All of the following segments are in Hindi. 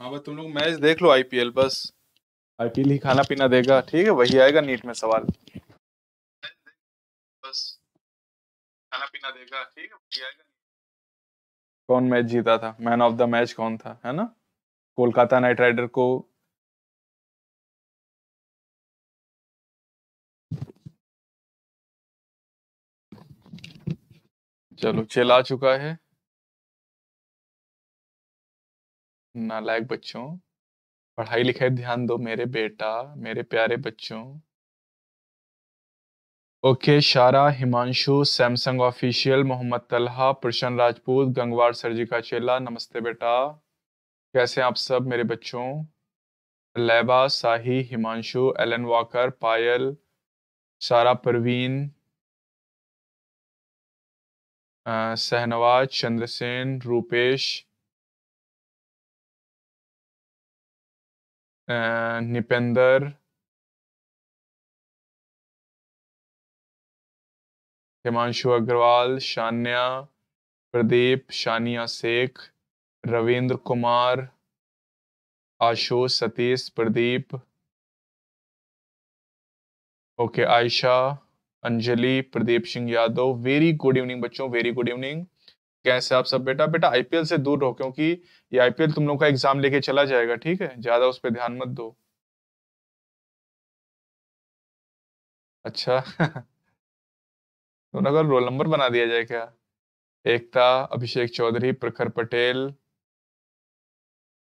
हाँ बस तुम लोग मैच देख लो आईपीएल बस आईपीएल ही खाना पीना देगा ठीक है वही आएगा नीट में सवाल बस खाना पीना देगा ठीक है वही आएगा कौन मैच जीता था मैन ऑफ द मैच कौन था है ना कोलकाता नाइट राइडर को चलो चल आ चुका है नालायक बच्चों पढ़ाई लिखाई ध्यान दो मेरे बेटा मेरे प्यारे बच्चों okay Shara Himanshu Samsung official Mohammad Talha Prashan Rajput Gangwar सरजी का चेला नमस्ते बेटा कैसे हैं आप सब मेरे बच्चों Laiba Sahi Himanshu Alan Walker Payal Sara Parveen Shahnawaz Chandrasen Rupesh Nipender Himanshu Agarwal Shanya Pradeep Shaniya Shaikh Ravindra Kumar Ashush Satish Pradeep okay Ayesha Anjali Pradeep Singh Yadav very good evening बच्चों वेरी गुड इवनिंग कैसे आप सब बेटा बेटा आईपीएल से दूर रहो क्योंकि ये आईपीएल तुम लोग का एग्जाम लेके चला जाएगा ठीक है ज्यादा उस पर ध्यान मत दो अच्छा दोनों का रोल नंबर बना दिया जाए क्या एकता अभिषेक चौधरी प्रखर पटेल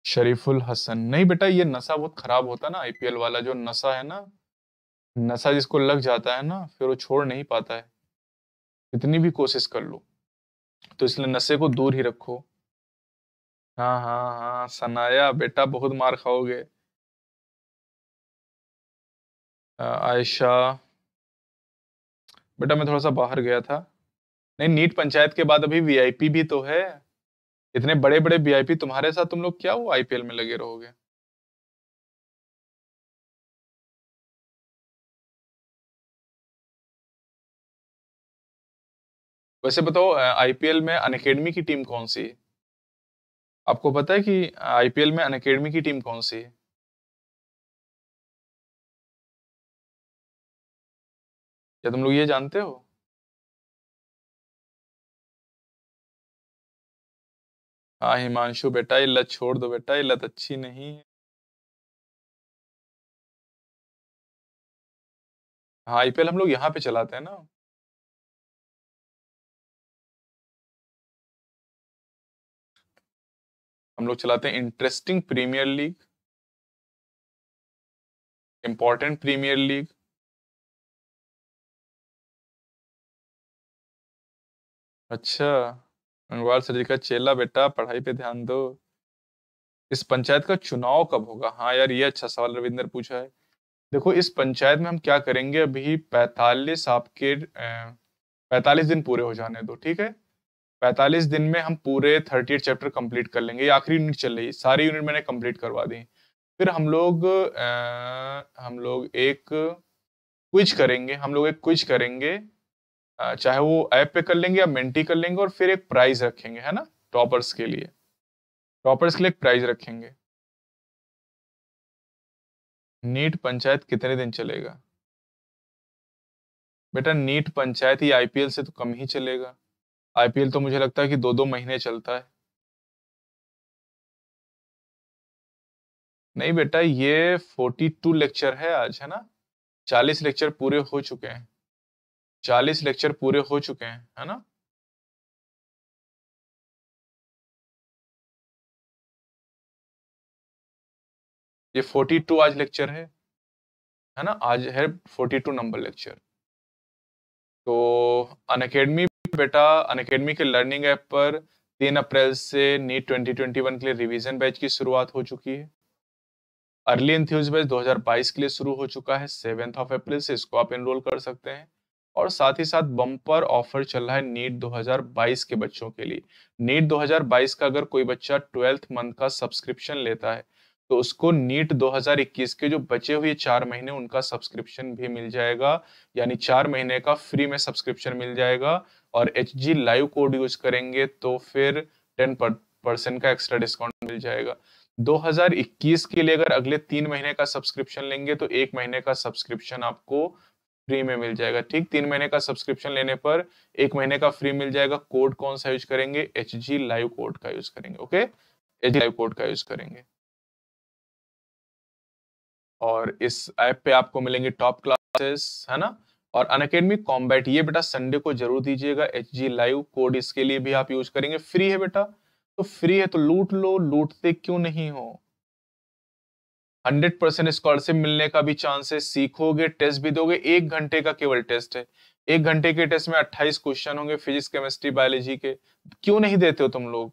शरीफुल हसन नहीं बेटा ये नशा बहुत खराब होता है ना आईपीएल वाला जो नशा है ना नशा जिसको लग जाता है ना फिर वो छोड़ नहीं पाता है कितनी भी कोशिश कर लो तो इसलिए नशे को दूर ही रखो हाँ हाँ हाँ सनाया बेटा बहुत मार खाओगे आयशा बेटा मैं थोड़ा सा बाहर गया था नहीं नीट पंचायत के बाद अभी वीआईपी भी तो है इतने बड़े बड़े वीआईपी तुम्हारे साथ तुम लोग क्या वो आईपीएल में लगे रहोगे वैसे बताओ आईपीएल में अनकेडमी की टीम कौन सी है आपको पता है कि आईपीएल में अनकेडमी की टीम कौन सी है क्या तुम लोग ये जानते हो हाँ हिमांशु बेटा ये छोड़ दो बेटा इल्लत अच्छी नहीं है हाँ आईपीएल हम लोग यहाँ पे चलाते हैं ना हम लोग चलाते हैं interesting premier league important premier league अच्छा अनुवाल सर जी का चेला बेटा पढ़ाई पे ध्यान दो इस पंचायत का चुनाव कब होगा हाँ यार ये अच्छा सवाल रविंदर पूछा है देखो इस पंचायत में हम क्या करेंगे अभी पैतालीस आपके पैतालीस दिन पूरे हो जाने दो ठीक है पैंतालीस दिन में हम पूरे थर्टी एट चैप्टर कंप्लीट कर लेंगे आखिरी यूनिट चल रही सारी यूनिट मैंने कंप्लीट करवा दी फिर हम लोग आ, हम लोग एक क्विज करेंगे हम लोग एक क्विज करेंगे आ, चाहे वो ऐप पे कर लेंगे या मेंटी कर लेंगे और फिर एक प्राइज रखेंगे है ना टॉपर्स के लिए टॉपर्स के लिए एक प्राइज रखेंगे नीट पंचायत कितने दिन चलेगा बेटा नीट पंचायत ही आईपीएल से तो कम ही चलेगा आईपीएल तो मुझे लगता है कि दो दो महीने चलता है नहीं बेटा ये फोर्टी टू लेक्चर है आज है ना चालीस लेक्चर पूरे हो चुके हैं चालीस लेक्चर पूरे हो चुके हैं है ना ये फोर्टी टू आज लेक्चर है है ना आज है फोर्टी टू नंबर लेक्चर तो अन अकेडमी बेटा अनकेडमी के लर्निंग ऐप पर तीन अप्रैल से नीट 2021 के लिए रिवीजन बैच की शुरुआत हो चुकी है अर्ली इंथ्यूज बैच 2022 के लिए शुरू हो चुका है सेवेंथ ऑफ अप्रैल से इसको आप एनरोल कर सकते हैं और साथ ही साथ बम्पर ऑफर चल रहा है नीट 2022 के बच्चों के लिए नीट 2022 का अगर कोई बच्चा ट्वेल्थ मंथ का सब्सक्रिप्शन लेता है तो उसको नीट 2021 के जो बचे हुए चार महीने उनका सब्सक्रिप्शन भी मिल जाएगा यानी चार महीने का फ्री में सब्सक्रिप्शन मिल जाएगा और H G live code use करेंगे तो फिर टेन परसेंट का एक्स्ट्रा डिस्काउंट मिल जाएगा 2021 के लिए अगर अगले तीन महीने का सब्सक्रिप्शन लेंगे तो एक महीने का सब्सक्रिप्शन आपको फ्री में मिल जाएगा ठीक तीन महीने का सब्सक्रिप्शन लेने पर एक महीने का फ्री मिल जाएगा कोड कौन सा यूज करेंगे एच जी लाइव कोड का यूज करेंगे ओके एच लाइव कोड का यूज करेंगे और इस ऐप पे आपको मिलेंगे टॉप क्लासेस है ना और अन कॉम्बैट ये बेटा संडे को जरूर दीजिएगा एच जी लाइव कोड इसके लिए भी आप यूज करेंगे फ्री है बेटा तो फ्री है तो लूट लो लूटते क्यों नहीं हो हंड्रेड परसेंट स्कॉलरशिप मिलने का भी चांस है सीखोगे टेस्ट भी दोगे एक घंटे का केवल टेस्ट है एक घंटे के टेस्ट में अट्ठाईस क्वेश्चन होंगे फिजिक्स केमिस्ट्री बायोलॉजी के क्यों नहीं देते हो तुम लोग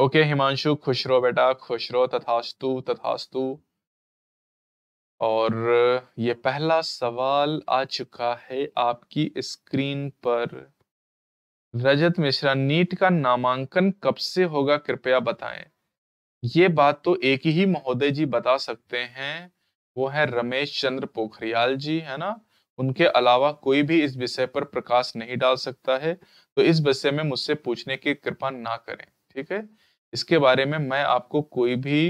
ओके हिमांशु खुश रहो बेटा खुश रहो तथास्तु तथास्तु और ये पहला सवाल आ चुका है आपकी स्क्रीन पर रजत मिश्रा नीट का नामांकन कब से होगा कृपया बताएं ये बात तो एक ही महोदय जी बता सकते हैं वो है रमेश चंद्र पोखरियाल जी है ना उनके अलावा कोई भी इस विषय पर प्रकाश नहीं डाल सकता है तो इस विषय में मुझसे पूछने की कृपा ना करें ठीक है इसके बारे में मैं आपको कोई भी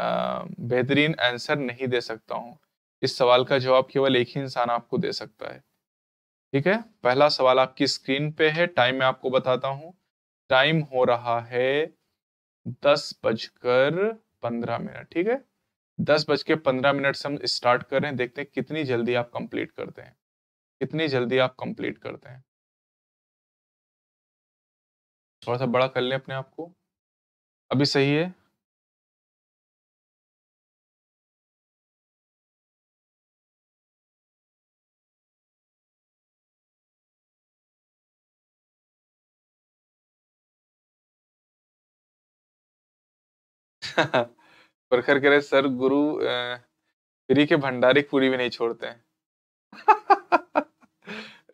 बेहतरीन आंसर नहीं दे सकता हूँ इस सवाल का जवाब केवल एक ही इंसान आपको दे सकता है ठीक है पहला सवाल आपकी स्क्रीन पे है टाइम मैं आपको बताता हूँ टाइम हो रहा है दस बजकर पंद्रह मिनट ठीक है दस बज के पंद्रह मिनट से हम स्टार्ट कर रहे हैं देखते हैं कितनी जल्दी आप कंप्लीट करते हैं कितनी जल्दी आप कंप्लीट करते हैं थोड़ा सा बड़ा कर लें अपने आप को अभी सही है प्रखर कह रहे सर गुरु फ्री के भंडारी पूरी भी नहीं छोड़ते हैं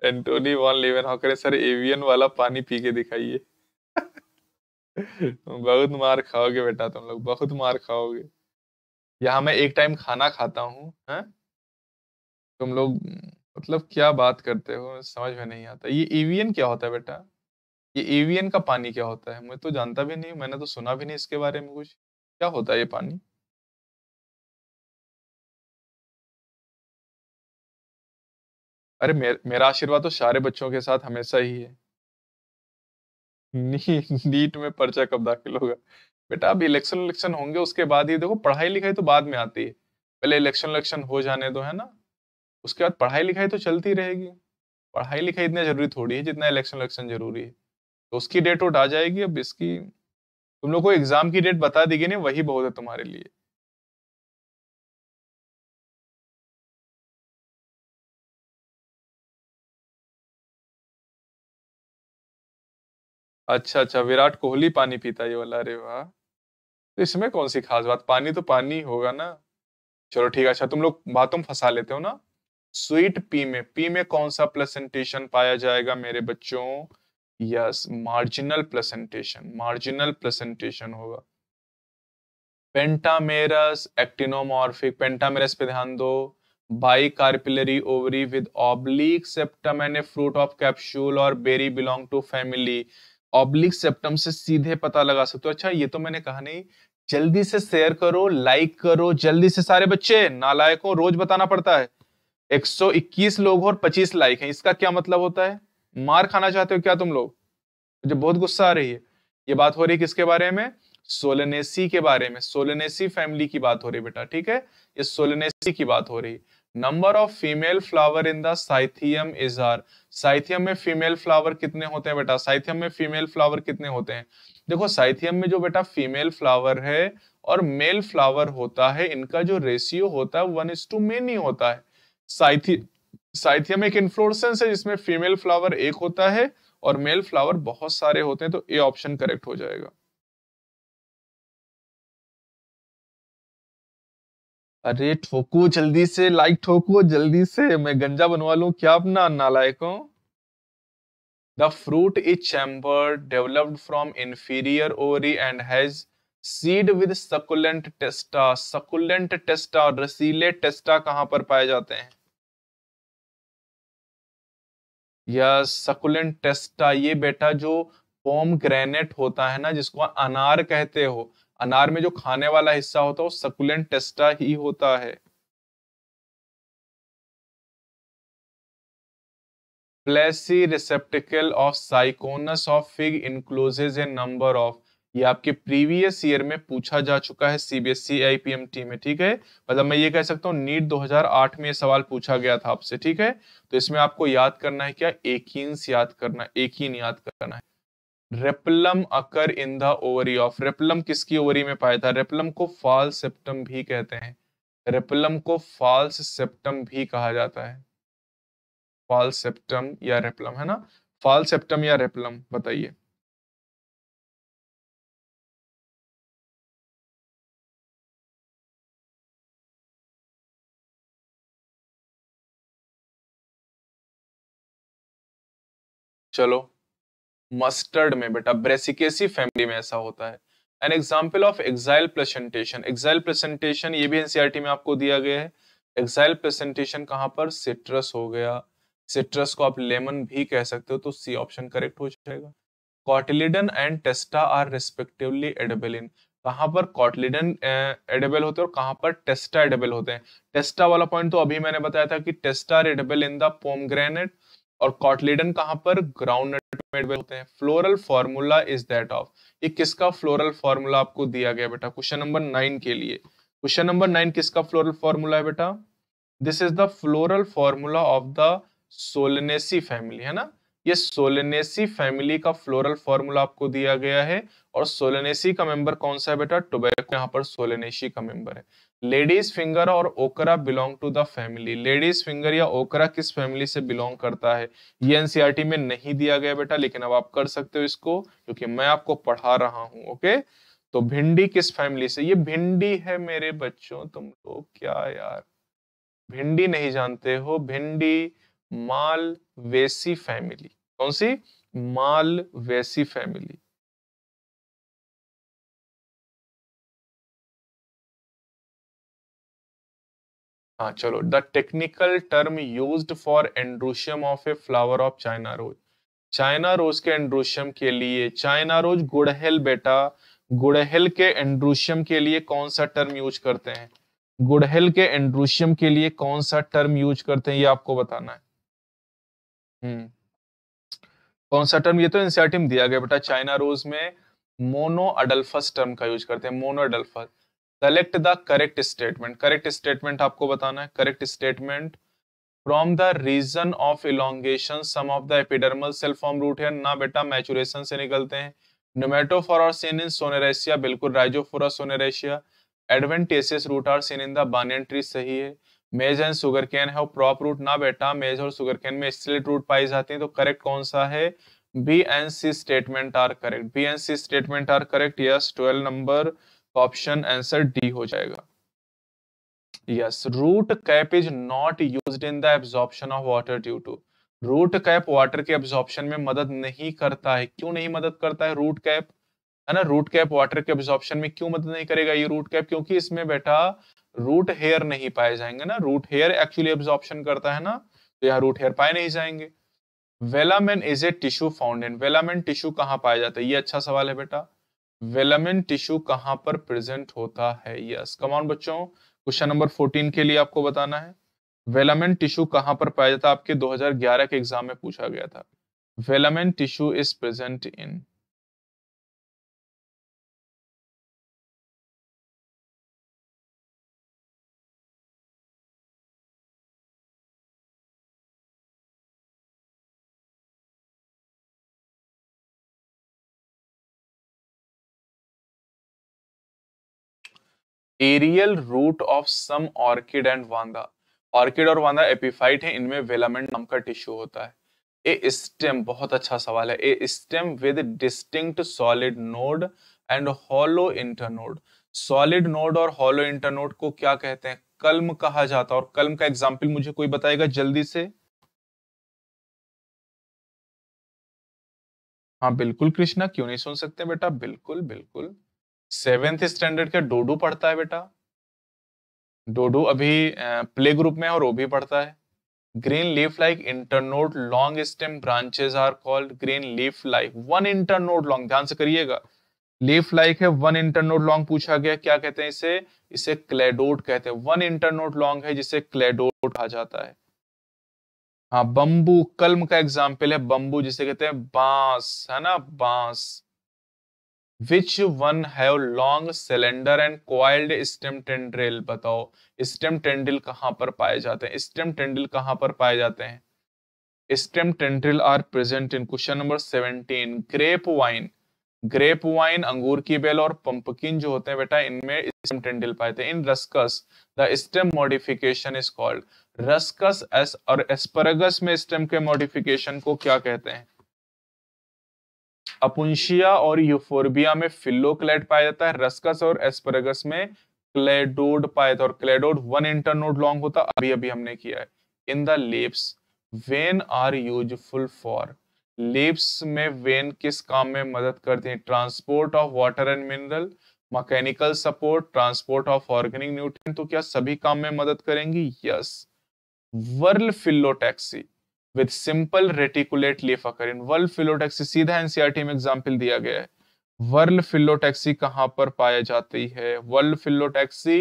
Antonie von Leeuwenhoek sir Evian वाला पानी पी के दिखाइए बहुत मार खाओगे बेटा तुम लोग बहुत मार खाओगे यहाँ मैं एक टाइम खाना खाता हूँ हाँ? तुम लोग मतलब क्या बात करते हो समझ में नहीं आता ये एवियन क्या होता है बेटा ये एवियन का पानी क्या होता है मैं तो जानता भी नहीं मैंने तो सुना भी नहीं इसके बारे में कुछ क्या होता है ये पानी अरे मेर, मेरा आशीर्वाद तो सारे बच्चों के साथ हमेशा ही है नीट में पर्चा कब दाखिल होगा बेटा अब इलेक्शन इलेक्शन होंगे उसके बाद ही देखो पढ़ाई लिखाई तो बाद में आती है पहले इलेक्शन इलेक्शन हो जाने दो है ना उसके बाद पढ़ाई लिखाई तो चलती रहेगी पढ़ाई लिखाई इतना जरूरी थोड़ी है जितना इलेक्शन इलेक्शन जरूरी है तो उसकी डेट वोट आ जाएगी अब इसकी तुम लोग को एग्जाम की डेट बता दी गई नहीं वही बहुत है तुम्हारे लिए अच्छा अच्छा विराट कोहली पानी पीता है ये वाला अरे वाह तो इसमें कौन सी खास बात पानी तो पानी होगा ना चलो ठीक है अच्छा तुम लोग बातों में फंसा लेते हो ना स्वीट पी में पी में कौन सा प्लेसेंटेशन पाया जाएगा मेरे बच्चों yes marginal placentation marginal placentation होगा पेंटामेरस एक्टिनोमॉर्फिक पेंटामेरस पे ध्यान दो bicarpellary ovary with oblique septum and a fruit of capsule और berry belong to family oblique septum से सीधे पता लगा सकते हो अच्छा ये तो मैंने कहा नहीं जल्दी से शेयर करो लाइक करो जल्दी से सारे बच्चे नालायकों रोज बताना पड़ता है 121 लोग और 25 लाइक हैं इसका क्या मतलब होता है मार खाना चाहते हो क्या तुम लोग मुझे बहुत गुस्सा आ रही है ये बात हो रही है किसके बारे में सोलनेसी के बारे में सोलनेसी फैमिली की बात हो रही है बेटा ठीक है ये सोलनेसी की बात हो रही है number of female flower in the cyathium is are cyathium में फीमेल फ्लावर कितने होते हैं बेटा साइथियम में फीमेल फ्लावर कितने होते हैं देखो साइथियम में जो बेटा फीमेल फ्लावर है और मेल फ्लावर होता है इनका जो रेशियो होता है वन इज टू मेनी होता है साइथी साइथियम एक इन्फ्लोरसेंस है जिसमें फीमेल फ्लावर एक होता है और मेल फ्लावर बहुत सारे होते हैं तो ए ऑप्शन करेक्ट हो जाएगा अरे ठोको जल्दी से लाइक ठोको जल्दी से मैं गंजा बनवा लू क्या अपना नालायकों the fruit is chamber developed from inferior ovary and has seed with succulent testa succulent testa और रसीले टेस्टा कहाँ पर पाए जाते हैं या सकुलेंट टेस्टा ये बेटा जो पोम ग्रेनेट होता है ना जिसको अनार कहते हो अनार में जो खाने वाला हिस्सा होता है वो सकुलेंट टेस्टा ही होता है fleshy receptacle of syconus of fig encloses a number of ये आपके प्रीवियस ईयर में पूछा जा चुका है सीबीएसई आईपीएमटी e में ठीक है मतलब मैं ये कह सकता हूँ नीट 2008 में ये सवाल पूछा गया था आपसे ठीक है तो इसमें आपको याद करना है क्या एकीन्स याद करना एकीन याद करना है replum occur in the ovary of replum किसकी ओवरी में पाया था रेपलम को फाल सेप्टम भी कहते हैं रेपलम को फॉल्स सेप्टम भी कहा जाता है फाल्स सेप्टम या रेपलम है ना फाल सेप्टम या रेपलम बताइए चलो मस्टर्ड में बेटा ब्रेसिकेसी फैमिली में ऐसा होता है an example of axile placentation axile placentation ये भी एनसीआरटी e में आपको दिया गया है एक्साइल प्लेसेंटेशन कहाँ पर सिट्रस हो गया सिट्रस को आप लेमन भी कह सकते हो तो सी ऑप्शन करेक्ट हो जाएगा cotyledon and testa are respectively in कहाँ पर कॉटलिडन एडेबल होते हैं और कहाँ पर टेस्टा एडेबल होते हैं टेस्टा वाला पॉइंट तो अभी मैंने बताया था कि testa edible in the pomegranate और कॉटलीडन कहाँ पर ग्राउंड नट में होते हैं floral formula is that of ये किसका फ्लोरल फॉर्मूला आपको दिया गया बेटा क्वेश्चन नंबर नाइन के लिए क्वेश्चन नंबर नाइन किसका फ्लोरल फॉर्मूला है बेटा this is the floral formula of the Solanaceae family है ना ये सोलनेसी फैमिली का फ्लोरल फॉर्मूला आपको दिया गया है और सोलनेसी का मेंबर कौन सा है बेटा टोबैको यहाँ पर सोलनेसी का मेंबर है लेडीज फिंगर और okra belong to the family ladies finger या ओकरा किस फैमिली से बिलोंग करता है ये एनसीईआरटी e में नहीं दिया गया बेटा लेकिन अब आप कर सकते हो इसको क्योंकि मैं आपको पढ़ा रहा हूं ओके तो भिंडी किस फैमिली से ये भिंडी है मेरे बच्चों तुम लोग क्या यार भिंडी नहीं जानते हो भिंडी मालवेसी फैमिली कौन सी मालवेसी फैमिली हाँ चलो the technical term use for androecium of a flower of China rose China rose के एंड्रोशियम के लिए चाइना रोज गुड़हल बेटा गुड़हल के एंड्रोशियम के लिए कौन सा टर्म यूज करते हैं गुड़हल के एंड्रोशियम के लिए कौन सा टर्म यूज करते हैं ये आपको बताना है हम्म कौन सा टर्म ये तो इंसर्टिम दिया गया बेटा चाइना रोज में मोनो अडल्फस टर्म का यूज करते हैं mono adelphous select the correct statement correct statement आपको बताना है correct statement from the region of elongation some of the epidermal cell form root है ना बेटा मैचुरेशन से निकलते हैं इन बिल्कुल Rhizophora adventitious root are seen in the banyan tree सही है मेज एंड सुगर कैन है प्रॉप रूट ना बेटा मेज और सुगर कैन में स्लिट रूट पाई जाती है तो करेक्ट कौन सा है B and C statement are correct B and C statement are correct yes twelve number option answer D हो जाएगा yes root cap is not use in the absorption of water due to root cap water के एब्जॉर्प्शन में मदद नहीं करता है क्यों नहीं मदद करता है रूट कैप है ना रूट कैप वाटर के एब्जॉर्प्शन में क्यों मदद नहीं करेगा ये रूट कैप क्योंकि इसमें बेटा रूट हेयर नहीं पाए जाएंगे ना रूट हेयर एक्चुअली एब्जॉर्प्शन करता है ना तो यहाँ रूट हेयर पाए नहीं जाएंगे velamen is a tissue found velamen tissue कहाँ पाया जाता है ये अच्छा सवाल है बेटा वेलमिन टिश्यू कहां पर प्रेजेंट होता है यस कमान बच्चों क्वेश्चन नंबर 14 के लिए आपको बताना है वेलामेंट टिश्यू कहां पर पाया जाता है आपके 2011 के एग्जाम में पूछा गया था velamen tissue is present in aerial root of some orchid and Vanda orchid और वांदा एपिफाइट है इनमें वेलामेंट नाम का टिश्यू होता है ए स्टेम बहुत अच्छा सवाल है a stem with distinct solid node and hollow internode solid node और हॉलो इंटरनोड को क्या कहते हैं कलम कहा जाता है और कलम का एग्जाम्पल मुझे कोई बताएगा जल्दी से हाँ बिल्कुल कृष्णा क्यों नहीं सुन सकते बेटा बिल्कुल बिल्कुल सेवेंथ स्टैंडर्ड का डोडू पढ़ता है बेटा डोडू अभी प्ले ग्रुप में है और वो भी पढ़ता है green leaf like internode long stem branches are called green leaf like one internode long ध्यान से करिएगा लीफ लाइक है वन इंटरनोट लॉन्ग पूछा गया क्या कहते हैं इसे इसे क्लेडोट कहते हैं वन इंटरनोट लॉन्ग है जिसे क्लेडोट कहा जाता है हाँ बंबू कलम का एग्जाम्पल है बंबू जिसे कहते हैं बांस है ना बांस which one have long cylinder and coiled stem tendril बताओ स्टेम टेंड्रिल कहाँ पर पाए जाते हैं स्टेम टेंड्रिल कहाँ पर पाए जाते हैं stem tendril are present in question number seventeen grape vine grape vine अंगूर की बेल और पंपकिन जो होते हैं बेटा इनमें स्टेम टेंडिल पाए थे in Ruscus the stem modification is called Ruscus एस और एस्परगस में स्टेम के मॉडिफिकेशन को क्या कहते हैं अपुंशिया और यूफोर्बिया में फिलोक्लेट पाया जाता है रस्कस और एस्परगस में क्लेडोड पाया जाता है और क्लेडोड वन इंटरनोड लॉन्ग होता अभी अभी हमने किया है in the leaves vein are useful for leaves में वेन किस काम में मदद करते हैं transport of water and mineral mechanical support transport of organic nutrient तो क्या सभी काम में मदद करेंगी yes whorl phyllotaxy with simple reticulate leaf occur in whorl phyllotaxy सीधा एनसीईआरटी e में एग्जाम्पल दिया गया है वर्ल फिलोटैक्सी कहाँ पर पाई जाती है वर्ल फिलोटैक्सी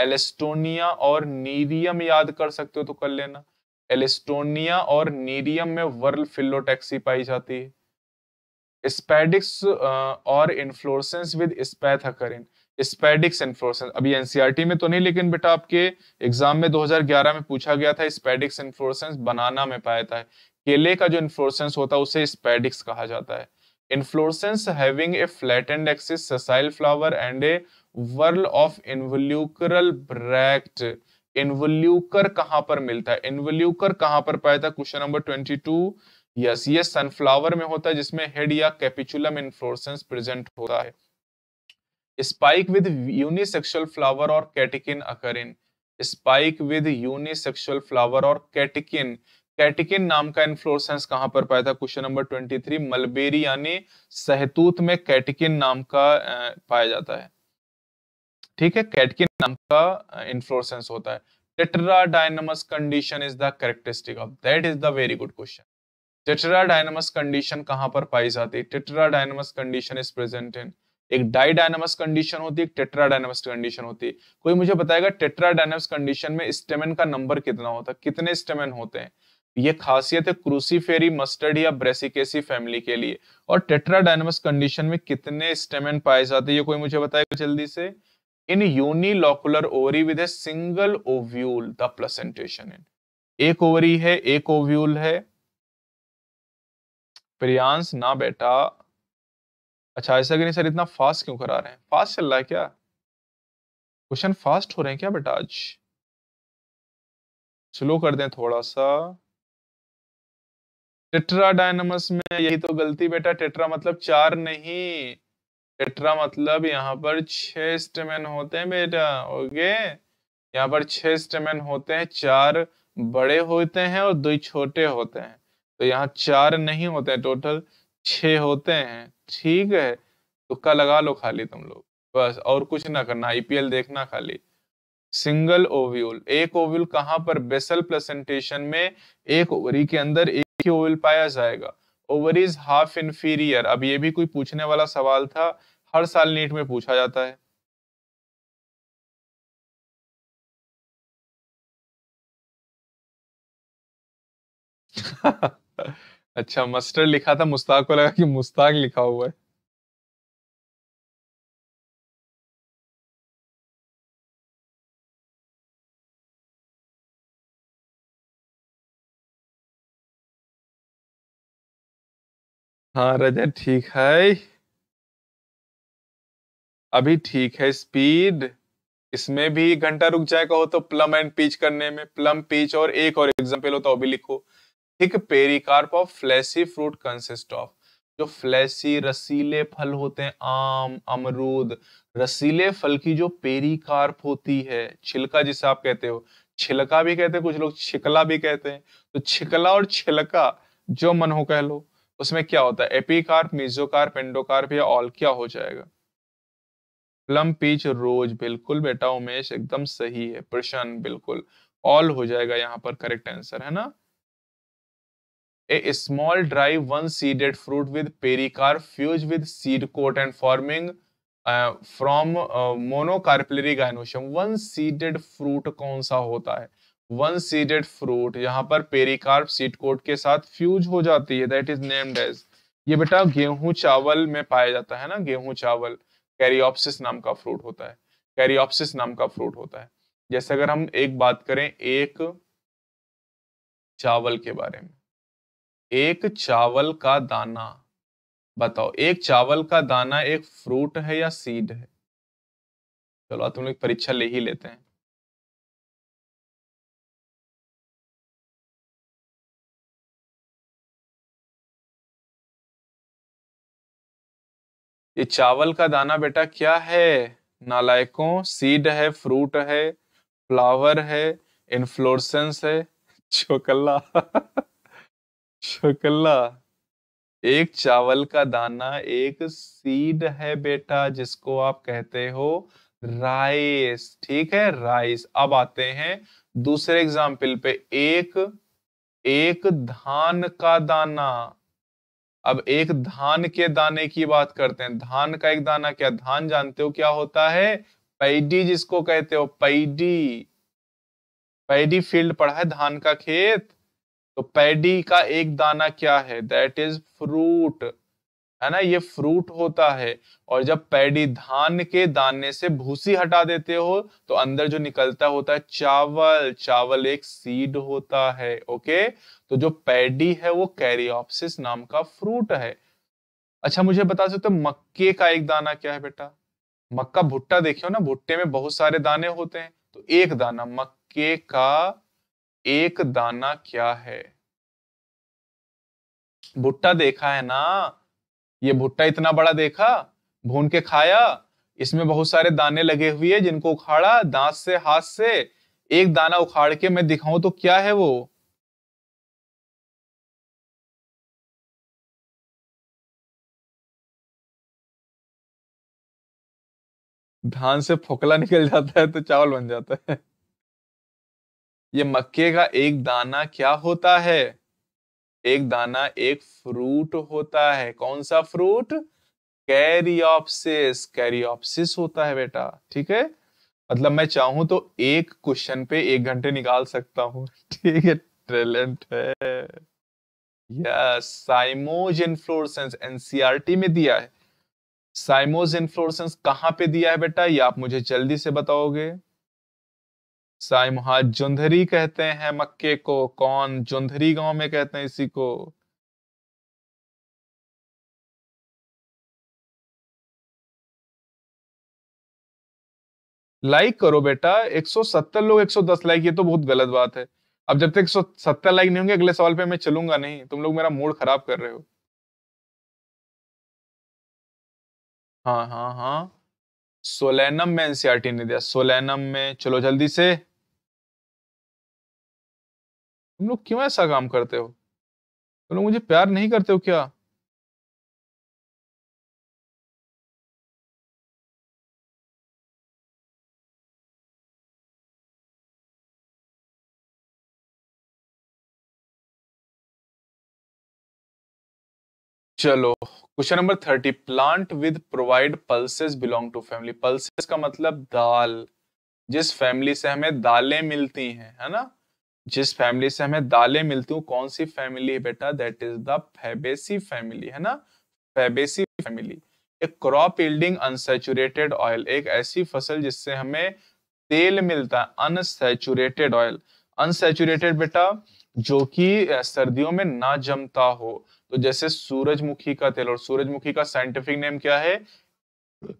एलेस्टोनिया और नीरियम याद कर सकते हो तो कर लेना एलेस्टोनिया और नीरियम में वर्ल फिलोटैक्सी पाई जाती है स्पैडिक्स और इनफ्लोरसेंस विद स्पैथकरिन स्पेडिक्स इन्फ्लोरेसेंस अभी एनसीईआरटी e में तो नहीं लेकिन बेटा आपके एग्जाम में 2011 में पूछा गया था स्पेडिक्स इन्फ्लोरेसेंस बनाना में पाया था केले का जो इन्फ्लोरसेंस होता है उसे स्पेडिक्स कहा जाता है inflorescence having a flat and axis sessile flower and a whorl of involucral bract involucre कहां पर मिलता है इन्वोल्यूकर कहां पर पाया था क्वेश्चन नंबर 22 यस ये सनफ्लावर में होता है जिसमें हेड या कैपिचुलम इन्फ्लोरसेंस प्रेजेंट होता है स्पाइक विद यूनिसेक्सुअल फ्लावर और कैटिकिन occur in spike with unisexual flower or catechin कैटिकिन नाम का इन्फ्लोरेसेंस कहां पर पाया था क्वेश्चन नंबर 23 मलबेरी यानी सहतूत में कैटिकिन नाम का पाया जाता है ठीक है कैटकिन नाम का इन्फ्लोरेसेंस होता है tetradynamous condition is the characteristic of that is the very good question tetradynamous condition कहां पर पाई जाती है tetradynamous condition is present in एक डाइडायनामस कंडीशन होती है एक टेट्राडायनामस कंडीशन होती है कोई मुझे बताएगा टेट्राडायनामस कंडीशन में स्टेमेन का नंबर कितना होता है कितने स्टेमेन होते हैं ये खासियत है क्रूसीफेरी मस्टर्ड या ब्रेसिकेसी फैमिली के लिए और टेट्राडायनामस कंडीशन में कितने स्टेमेन पाए जाते हैं ये कोई मुझे बताएगा जल्दी से in unilocular ovary with a single ovule the placentation in एक ओवरी है एक ओव्यूल है प्रियांश ना बेटा अच्छा ऐसा कि नहीं सर इतना फास्ट क्यों करा रहे हैं फास्ट चल रहा है क्या क्वेश्चन फास्ट हो रहे हैं क्या बेटा आज स्लो कर दें थोड़ा सा टेट्रा डायनमस में यही तो गलती बेटा टेट्रा मतलब चार नहीं टेट्रा मतलब यहाँ पर छह स्टेमेन होते हैं बेटा ओके यहाँ पर छह स्टेमेन होते हैं चार बड़े होते हैं और दो छोटे होते हैं तो यहाँ चार नहीं होते हैं टोटल छ होते हैं ठीक है तुक्का लगा लो खाली तुम लोग बस और कुछ ना करना आईपीएल देखना खाली सिंगल ओव्यूल एक ओव्यूल कहां पर बेसल प्लेसेंटेशन में एक ओवरी के अंदर एक ही ओव्यूल पाया जाएगा इज हाफ इन्फीरियर अब ये भी कोई पूछने वाला सवाल था हर साल नीट में पूछा जाता है अच्छा मस्टर्ड लिखा था मुस्ताक को लगा कि मुस्ताक लिखा हुआ है हाँ रजत ठीक है अभी ठीक है स्पीड इसमें भी घंटा रुक जाएगा हो तो प्लम एंड पीच करने में प्लम पीच और एक और एग्जाम्पल हो तो अभी लिखो thick pericarp of fleshy fruit consist of जो फ्लैसी रसीले फल होते हैं आम अमरूद रसीले फल की जो पेरिकार्प होती है छिलका जिसे आप कहते हो छिलका भी कहते हैं कुछ लोग छिकला भी कहते हैं तो छिकला और छिलका जो मन हो कह लो उसमें क्या होता है एपिकार्प मिजोकार्प एंडोकार्प या ऑल क्या हो जाएगा प्लम पीच रोज बिल्कुल बेटा उमेश एकदम सही है प्रशन बिल्कुल ऑल हो जाएगा यहाँ पर करेक्ट आंसर है ना A small dry one-seeded fruit with pericarp fused with seed coat and forming uh, from uh, monocarpillary gynoecium. One-seeded fruit कौन सा होता है वन सीडेड फ्रूट यहाँ पर पेरिकार्प सीड कोट के साथ फ्यूज हो जाती है दैट इज नेम्ड एज ये बेटा गेहूं चावल में पाया जाता है ना गेहूं चावल कैरियोप्सिस नाम का फ्रूट होता है कैरियोप्सिस नाम का फ्रूट होता है जैसे अगर हम एक बात करें एक चावल के बारे में एक चावल का दाना बताओ एक चावल का दाना एक फ्रूट है या सीड है चलो तुम लोग परीक्षा ले ही लेते हैं ये चावल का दाना बेटा क्या है नालायकों सीड है फ्रूट है फ्लावर है इनफ्लोरसेंस है चोकला शुक्ला एक चावल का दाना एक सीड है बेटा जिसको आप कहते हो राइस ठीक है राइस अब आते हैं दूसरे एग्जाम्पल पे एक एक धान का दाना अब एक धान के दाने की बात करते हैं धान का एक दाना क्या धान जानते हो क्या होता है पैडी जिसको कहते हो पैडी पैडी फील्ड पड़ा है धान का खेत तो पैडी का एक दाना क्या है दैट इज फ्रूट है ना ये फ्रूट होता है और जब पैडी धान के दाने से भूसी हटा देते हो तो अंदर जो निकलता होता है चावल चावल एक सीड होता है ओके तो जो पैडी है वो कैरियोप्सिस नाम का फ्रूट है अच्छा मुझे बता सकते हो मक्के का एक दाना क्या है बेटा मक्का भुट्टा देखियो ना भुट्टे में बहुत सारे दाने होते हैं तो एक दाना मक्के का एक दाना क्या है भुट्टा देखा है ना ये भुट्टा इतना बड़ा देखा भून के खाया इसमें बहुत सारे दाने लगे हुए जिनको उखाड़ा दांत से हाथ से एक दाना उखाड़ के मैं दिखाऊं तो क्या है वो धान से फोकला निकल जाता है तो चावल बन जाता है ये मक्के का एक दाना क्या होता है एक दाना एक फ्रूट होता है कौन सा फ्रूट कैरियोप्सिस कैरियोप्सिस होता है बेटा ठीक है मतलब मैं चाहूं तो एक क्वेश्चन पे एक घंटे निकाल सकता हूं ठीक है टैलेंट है यस साइमोज इन्फ्लोरसेंस एनसीईआरटी में दिया है साइमोज इन्फ्लोरसेंस कहां पे दिया है बेटा ये आप मुझे जल्दी से बताओगे साई मुहाज जुंधरी कहते हैं मक्के को कौन जुंधरी गांव में कहते हैं इसी को लाइक करो बेटा 170 लोग 110 लाइक ये तो बहुत गलत बात है अब जब तक 170 लाइक नहीं होंगे अगले सवाल पे मैं चलूंगा नहीं तुम लोग मेरा मूड खराब कर रहे हो हाँ हाँ हाँ सोलैनम में एनसीआरटी e ने दिया सोलैनम में चलो जल्दी से तुम लोग क्यों ऐसा काम करते हो तुम लोग मुझे प्यार नहीं करते हो क्या चलो question number thirty plant with provide pulses belong to family pulses का मतलब दाल जिस फैमिली से हमें दालें मिलती हैं है ना जिस फैमिली से हमें दालें मिलती हूँ कौन सी फैमिली है बेटा that is the Fabaceae family है ना फैबेसी फैमिली एक क्रॉप यील्डिंग अनसेचुरेटेड ऑयल एक ऐसी फसल जिससे हमें तेल मिलता है अनसेचुरेटेड ऑयल अनसेचुरेटेड बेटा जो कि सर्दियों में ना जमता हो तो जैसे सूरजमुखी का तेल और सूरजमुखी का साइंटिफिक नेम क्या है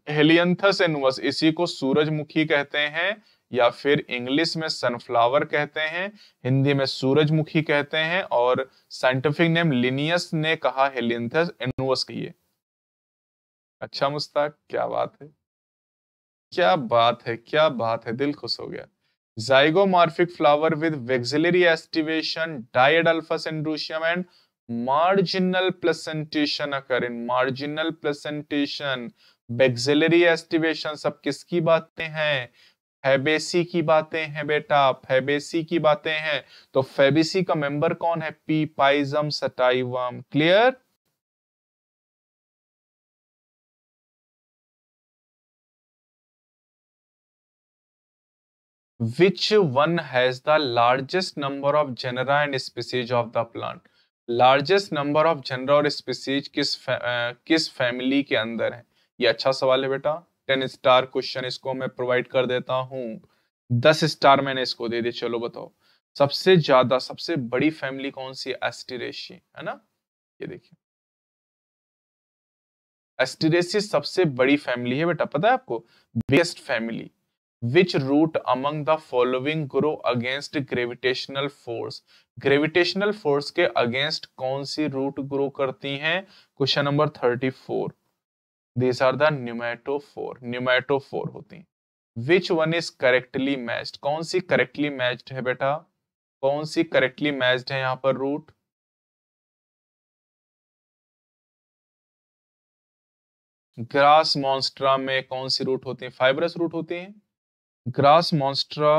हेलियंथस एनुअस इसी को सूरजमुखी कहते हैं या फिर इंग्लिश में सनफ्लावर कहते हैं हिंदी में सूरजमुखी कहते हैं और साइंटिफिक नेम लिनियस ने कहा है लिंथस एनुअस कहिए अच्छा मुस्ताक क्या बात है क्या बात है क्या बात है दिल खुश हो गया zygomorphic flower with vexillary aestivation diadelphous androecium and marginal placentation occur in marginal placentation vexillary aestivation सब किसकी बातें हैं फेबेसी की बातें हैं बेटा फेबेसी की बातें हैं तो फेबेसी का मेंबर कौन है pea Pisum sativum clear which one has the largest number of genera and species of the plant largest number of genera और species किस फै, किस फैमिली के अंदर है ये अच्छा सवाल है बेटा टेन स्टार क्वेश्चन इसको मैं प्रोवाइड कर देता हूँ दस स्टार मैंने इसको दे दिया चलो बताओ सबसे ज्यादा सबसे बड़ी फैमिली कौन सी एस्टिरेशी है ना ये देखिए एस्टिरेसी सबसे बड़ी फैमिली है बेटा पता है आपको best family which root among the following grow against gravitational force gravitational force के अगेंस्ट कौन सी रूट ग्रो करती हैं question number thirty four these are the pneumatophore pneumatophore होती हैं which one is correctly matched कौन सी करेक्टली मैच्ड है बेटा कौन सी करेक्टली मैच्ड है यहाँ पर रूट ग्रास मॉन्स्ट्रा में कौन सी रूट होती है फाइबरस रूट होती है ग्रास मॉन्स्ट्रा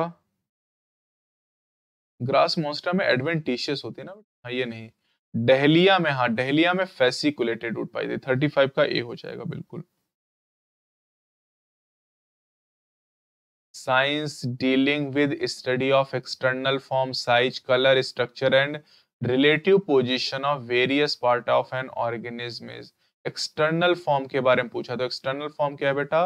ग्रास मॉन्स्ट्रा में एडवेंटिशियस होती है ना हाँ ये नहीं डहलिया में हाँ डहलिया में फैसिकुलेटेड रूट पाई थी थर्टी फाइव का ए हो जाएगा बिल्कुल science dealing with study of external form size colour structure and relative position of various part of an organism external form के बारे में पूछा तो एक्सटर्नल फॉर्म क्या है बेटा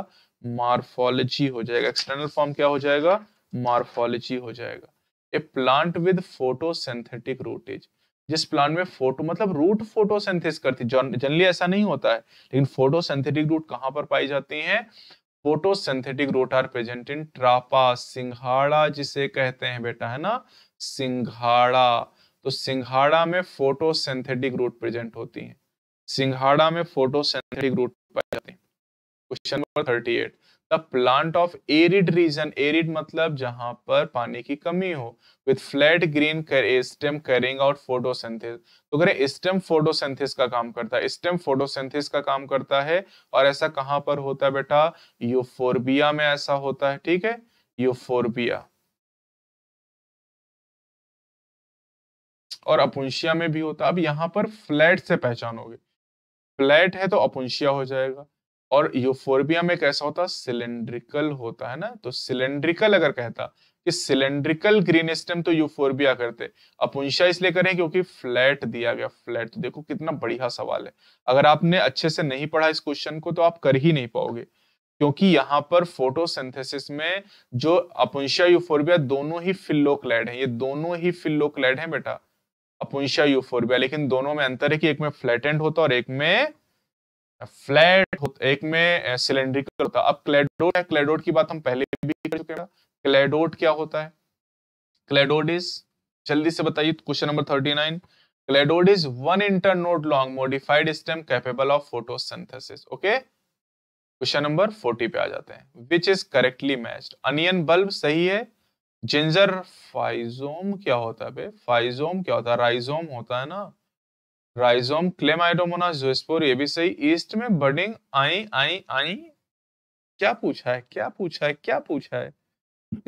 मार्फोलॉजी हो जाएगा एक्सटर्नल फॉर्म क्या हो जाएगा मार्फोलॉजी हो जाएगा a plant with photosynthetic roots जिस प्लांट में फोटो मतलब रूट फोटोसेंथेसिस करती जनरली ऐसा नहीं होता है लेकिन फोटोसेंथेटिक रूट कहाँ पर पाई जाती हैं photosynthetic root are present in Trapa सिंघाड़ा जिसे कहते हैं बेटा है ना सिंघाड़ा तो सिंघाड़ा में फोटोसेंथेटिक रूट प्रेजेंट होती है सिंघाड़ा में फोटोसेंथेटिक रूट पाए जाते हैं question number thirty eight the plant of arid region arid मतलब जहां पर पानी की कमी हो with flat green stem carrying out photosynthesis तो करें स्टेम फोटोसेंथिस का काम करता है स्टेम फोटोसेंथिस का काम करता है और ऐसा कहां पर होता है बेटा यूफोरबिया में ऐसा होता है ठीक है यूफोरबिया और अपुंशिया में भी होता है अब यहां पर फ्लैट से पहचानोगे फ्लैट है तो अपुंशिया हो जाएगा और यूफोर्बिया में कैसा होता सिलेंड्रिकल होता है ना तो सिलेंड्रिकल अगर कहता कि सिलेंड्रिकल ग्रीन स्टेम तो यूफोर्बिया करते अपुंशा इसलिए करें क्योंकि फ्लैट दिया गया फ्लैट तो देखो कितना बढ़िया सवाल है अगर आपने अच्छे से नहीं पढ़ा इस क्वेश्चन को तो आप कर ही नहीं पाओगे क्योंकि यहाँ पर फोटोसिंथेसिस में जो अपुंशा यूफोर्बिया दोनों ही फिल्लोक्लैड है ये दोनों ही फिल्लोक्लैड है बेटा अपुंशा यूफोर्बिया लेकिन दोनों में अंतर है कि एक में फ्लैटेंड होता है और एक में फ्लैट एक में सिलेंड्रिकल होता अब क्लेडोट है क्लेडोट की बात हम पहले भी कर चुके हैं क्लेडोट क्या होता है क्लेडोट इज जल्दी से बताइए question number thirty nine cladode is one internode long modified stem capable of photosynthesis okay question number forty पे आ जाते हैं which is correctly matched onion bulb सही है जिंजर फाइजोम क्या होता है बे फाइजोम क्या होता है राइजोम होता है ना राइजोम क्लेमाइडोमोनास जोस्पोर ये भी सही ईस्ट में बर्डिंग आई आई आई क्या पूछा है क्या पूछा है क्या पूछा है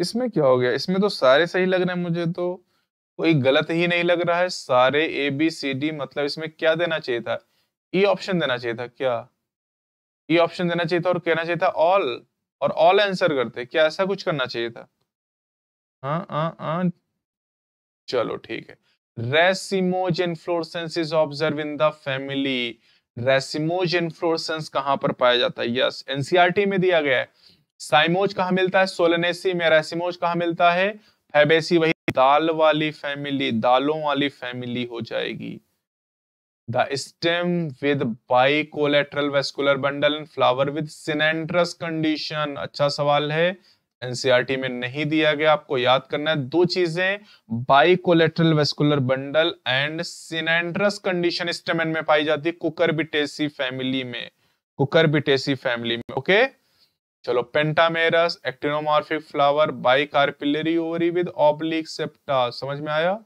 इसमें क्या हो गया इसमें तो सारे सही लग रहे हैं मुझे तो कोई गलत ही नहीं लग रहा है सारे ए बी सी डी मतलब इसमें क्या देना चाहिए था ई e ऑप्शन देना चाहिए था क्या ई e ऑप्शन देना चाहिए था और कहना चाहिए था ऑल और ऑल आंसर करते क्या ऐसा कुछ करना चाहिए था हाँ हाँ हाँ चलो ठीक है racemose florescence is observe in the family racemose florescence कहां पर पाया जाता है यस एनसीआरटी e में दिया गया है साइमोज कहा मिलता है सोलनेसी में रेसिमोज कहा मिलता है फैबेसी वही दाल वाली फैमिली दालों वाली फैमिली हो जाएगी the stem with bicollateral vascular bundle flower with synandrous condition अच्छा सवाल है एनसीईआरटी e में नहीं दिया गया आपको याद करना है दो चीजें bicollateral vascular bundle and synandrous condition stamen में पाई जाती है कुकर बिटेसी फैमिली में कुकर बिटेसी फैमिली में ओके चलो pentamerous actinomorphic flower bicarpellary ovary with oblique septa समझ में आया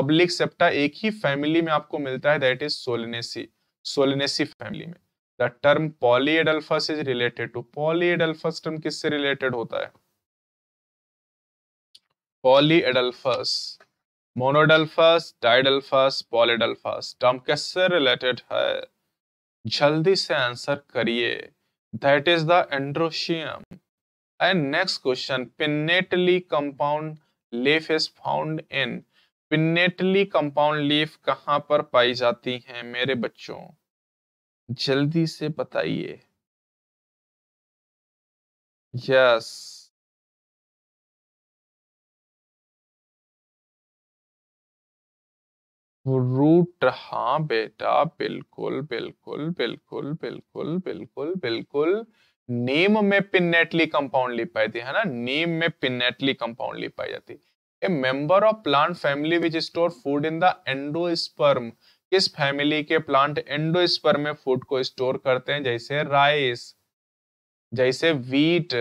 ऑब्लिक सेप्टा एक ही फैमिली में आपको मिलता है that is Solanaceae Solanaceae family में the term polyadelphous is related to polyadelphous term किससे रिलेटेड होता है polyadelphous monadelphous diadelphous polyadelphous term किससे रिलेटेड है जल्दी से आंसर करिए that is the androecium and next question pinnately compound leaf is found in pinnately compound leaf कहाँ पर पाई जाती है मेरे बच्चों जल्दी से बताइए यस रूट हाँ बेटा बिल्कुल बिल्कुल बिल्कुल बिल्कुल बिल्कुल बिल्कुल नेम में पिनेटली कंपाउंड ली पाई थी है ना नेम में पिनेटली कंपाउंड ली पाई जाती a member of plant family which store food in the endosperm किस फैमिली के प्लांट एंडोस्पर्म में फूड को स्टोर करते हैं जैसे राइस जैसे वीट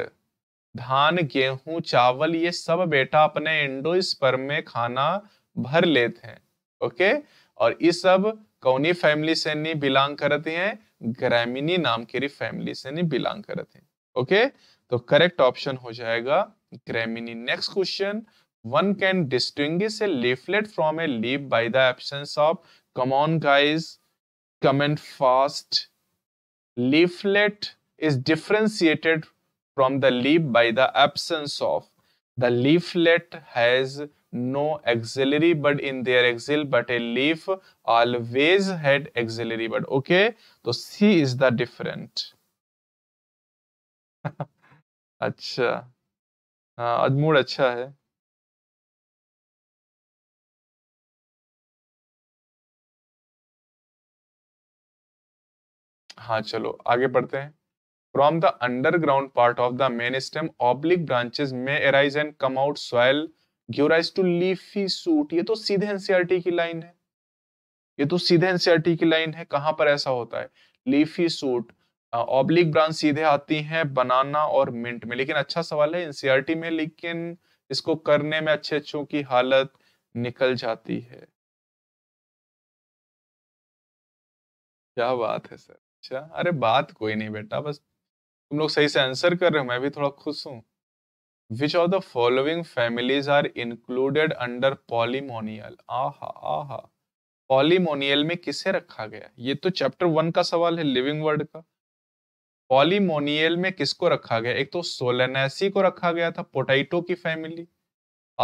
धान गेहूं चावल ये सब बेटा अपने एंडोस्पर्म में खाना भर लेते हैं ओके और ये सब कौनी फैमिली से नहीं बिलोंग करते हैं ग्रामिनी नाम की फैमिली से नहीं बिलोंग करते हैं ओके तो करेक्ट ऑप्शन हो जाएगा Gramineae next question one can distinguish a from a leaf by the the absence come on guys comment fast leaflet is differentiated from the leaf by the absence of the leaflet has no axillary bud in their axil but a leaf always had axillary bud okay so c is the different अच्छा हाँ अजमूर अच्छा है हाँ चलो आगे पढ़ते हैं from the underground part of the main stem oblique branches में arise and come out soil give to leafy shoot ये तो सीधे एनसीआरटी की लाइन है ये तो सीधे एनसीआरटी की लाइन है कहाँ पर ऐसा होता है लीफी सूट ऑब्लिक ब्रांच सीधे आती हैं बनाना और मिंट में लेकिन अच्छा सवाल है एनसीआरटी में लेकिन इसको करने में अच्छे अच्छों की हालत निकल जाती है क्या बात है सर अच्छा अरे बात कोई नहीं बेटा बस तुम लोग सही से आंसर कर रहे हो मैं भी थोड़ा खुश हूँ which of the following families are included under Polemoniales आहा आहा पॉलीमोनियल में किसे रखा गया ये तो चैप्टर वन का सवाल है लिविंग वर्ड का पॉलीमोनियल में किसको रखा गया एक तो सोलेनेसी को रखा गया था पोटैटो की फैमिली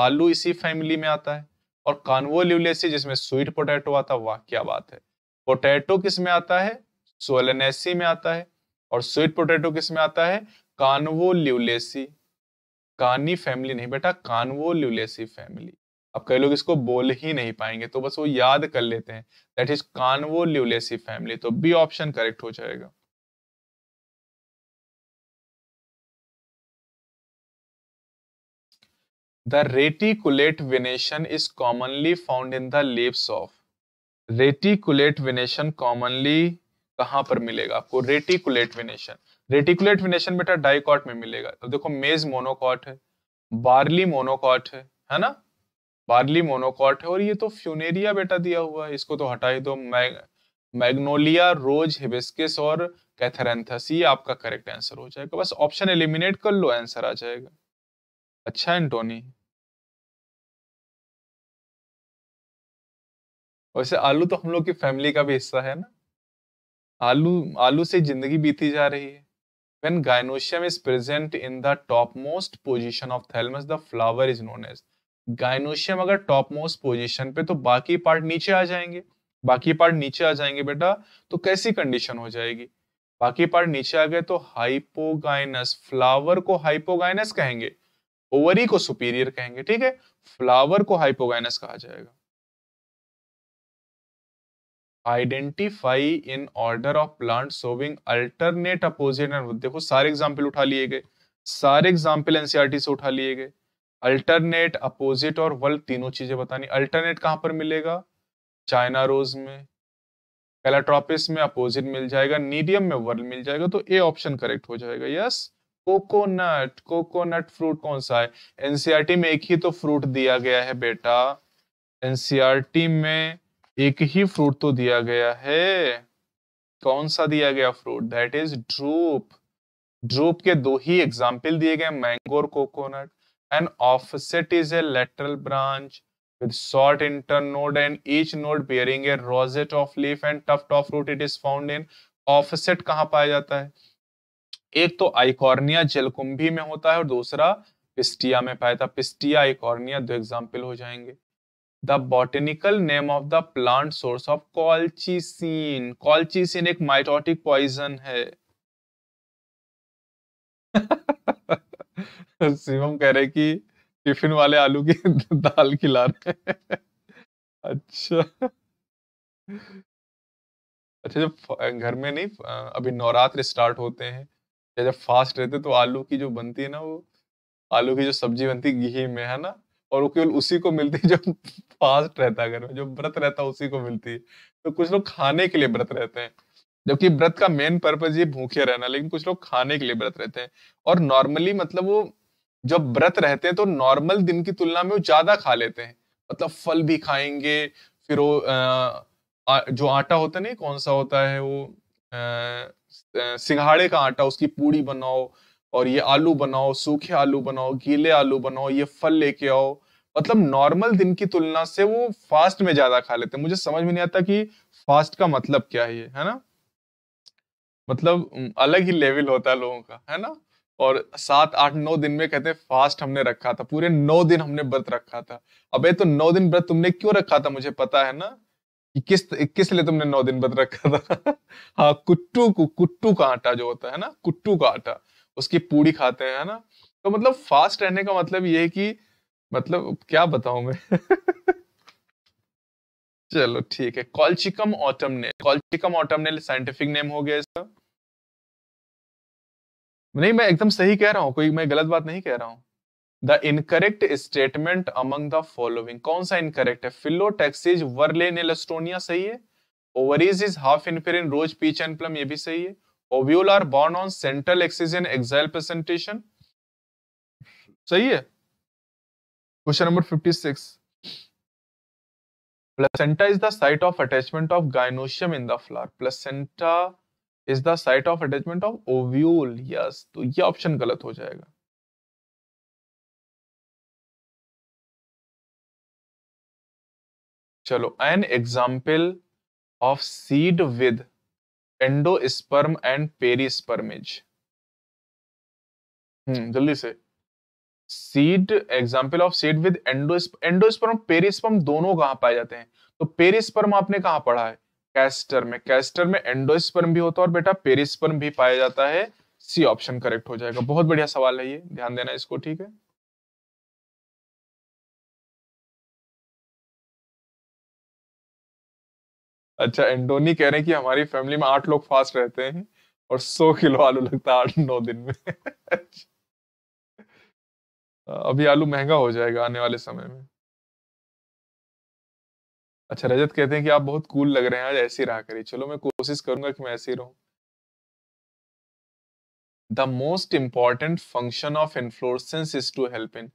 आलू इसी फैमिली में आता है और कानवोल्यूलेसी जिसमें स्वीट पोटैटो आता वाह क्या बात है पोटैटो किस में आता है सोलनेसी में आता है और स्वीट पोटैटो किस में आता है कानवोल्यूलेसी कानी फैमिली नहीं बेटा कानवोल्यूलेसी फैमिली अब कई लोग इसको बोल ही नहीं पाएंगे तो बस वो याद कर लेते हैं दैट इज ल्यूलेसी फैमिली तो बी ऑप्शन करेक्ट हो जाएगा the reticulate venation is commonly found in the leaves of reticulate venation commonly कहां पर मिलेगा आपको रेटिकुलेट विनेशन रेटिकुलेट विनेशन बेटा डाइकॉट में मिलेगा तो देखो मेज मोनोकॉट है बार्ली मोनोकॉट है है ना बार्ली मोनोकॉट है और ये तो फ्यूनेरिया बेटा दिया हुआ है इसको तो हटा ही दो मैग्नोलिया रोज हिबिस्किस और कैथरेंथस ये आपका करेक्ट आंसर हो जाएगा बस ऑप्शन एलिमिनेट कर लो आंसर आ जाएगा अच्छा एंटोनी वैसे आलू तो हम लोग की फैमिली का भी हिस्सा है ना आलू आलू से जिंदगी बीती जा रही है gynoecium is present in the topmost position of thalamus the flower is known as gynoecium अगर मोस्ट पोजिशन पे तो बाकी पार्ट नीचे आ जाएंगे बाकी पार्ट नीचे आ जाएंगे बेटा तो कैसी कंडीशन हो जाएगी बाकी पार्ट नीचे आ गए तो हाइपोगाइनस फ्लावर को हाइपोगाइनस कहेंगे ओवरी को सुपीरियर कहेंगे ठीक है फ्लावर को हाइपोगाइनस कहा जाएगा identify in order of plant showing alternate opposite and देखो सारे एग्जाम्पल उठा लिए गए सारे एग्जाम्पल एनसीआरटी e से उठा लिए गए अल्टरनेट अपोजिट और वर्ल्ड तीनों चीजें बतानी अल्टरनेट कहां पर मिलेगा चाइना रोज में कैलाट्रॉपिस में अपोजिट मिल जाएगा नीडियम में वर्ल मिल जाएगा तो ए ऑप्शन करेक्ट हो जाएगा यस कोकोनट कोकोनट फ्रूट कौन सा है एनसीआरटी e में एक ही तो फ्रूट दिया गया है बेटा एनसीआरटी e में एक ही फ्रूट तो दिया गया है कौन सा दिया गया fruit that is drupe drupe के दो ही एग्जाम्पल दिए गए मैंगो और coconut and offset is a lateral branch with internode and each node bearing a rosette of leaf and tuft of fruit it is found in offset कहाँ पाया जाता है एक तो आइकॉर्निया जलकुंभी में होता है और दूसरा पिस्टिया में पाया था पिस्टिया आइकॉर्निया दो एग्जाम्पल हो जाएंगे the botanical name of the plant source of colchicine colchicine एक माइटोटिक पॉइजन है शिवम कह रहे कि टिफिन वाले आलू की दाल खिला रहे अच्छा अच्छा जब घर में नहीं अभी नवरात्र स्टार्ट होते हैं या जब फास्ट रहते तो आलू की जो बनती है ना वो आलू की जो सब्जी बनती घी में है ना और वो केवल उसी को मिलती है जो फास्ट रहता है घर में जो व्रत रहता है उसी को मिलती है तो कुछ लोग खाने के लिए व्रत रहते हैं जबकि व्रत का मेन पर्पज ये भूखे रहना लेकिन कुछ लोग खाने के लिए व्रत रहते हैं और नॉर्मली मतलब वो जब व्रत रहते हैं तो नॉर्मल दिन की तुलना में वो ज्यादा खा लेते हैं मतलब फल भी खाएंगे फिर वो आ, जो आटा होता है नहीं कौन सा होता है वो आ, सिंघाड़े का आटा उसकी पूड़ी बनाओ और ये आलू बनाओ सूखे आलू बनाओ गीले आलू बनाओ ये फल लेके आओ मतलब नॉर्मल दिन की तुलना से वो फास्ट में ज्यादा खा लेते हैं मुझे समझ में नहीं आता कि फास्ट का मतलब क्या है ये है ना मतलब अलग ही लेवल होता है लोगों का है ना और सात आठ नौ दिन में कहते हैं फास्ट हमने रखा था पूरे नौ दिन हमने व्रत रखा था अबे तो नौ दिन व्रत तुमने क्यों रखा था मुझे पता है ना कि किस किस लिए तुमने नौ दिन व्रत रखा था हाँ कुट्टू को कुट्टू का आटा जो होता है ना कुट्टू का आटा उसकी पूड़ी खाते हैं है ना तो मतलब फास्ट रहने का मतलब ये है कि मतलब क्या बताऊं मैं चलो ठीक है colchicum autumnale colchicum autumnale scientific name हो गया इसका नहीं मैं एकदम सही कह रहा हूँ कोई मैं गलत बात नहीं कह रहा हूँ the incorrect statement among the following कौन सा इनकरेक्ट है फिलोटेक्सिज वर्ले नेल सही है ovaries is half inferior rose peach and plum ये भी सही है ovule are borne on central axis in axile placentation सही है question number 56 placenta is the site of attachment of gynoecium in the flower placenta is the site of attachment of ovule yes तो ये ऑप्शन गलत हो जाएगा चलो an example of seed with endosperm and perisperms hmm, जल्दी से seed example of seed with endosperm perisperm दोनों कहां पाए जाते हैं तो पेरिस्पर्म आपने कहा पढ़ा है कैस्टर में कैस्टर में एंडोस्पर्म भी होता है और बेटा पेरिस्पर्म भी पाया जाता है सी ऑप्शन करेक्ट हो जाएगा बहुत बढ़िया सवाल है ये ध्यान देना इसको ठीक है अच्छा एंडोनी कह रहे हैं कि हमारी फैमिली में आठ लोग फास्ट रहते हैं और सौ किलो आलू लगता है आठ नौ दिन में अच्छा। अभी आलू महंगा हो जाएगा आने वाले समय में अच्छा रजत कहते हैं कि आप बहुत कूल लग रहे हैं आज ऐसी रहा करिए चलो मैं कोशिश करूंगा कि मैं ऐसे ही रहूं the most important function of inflorescence is to help in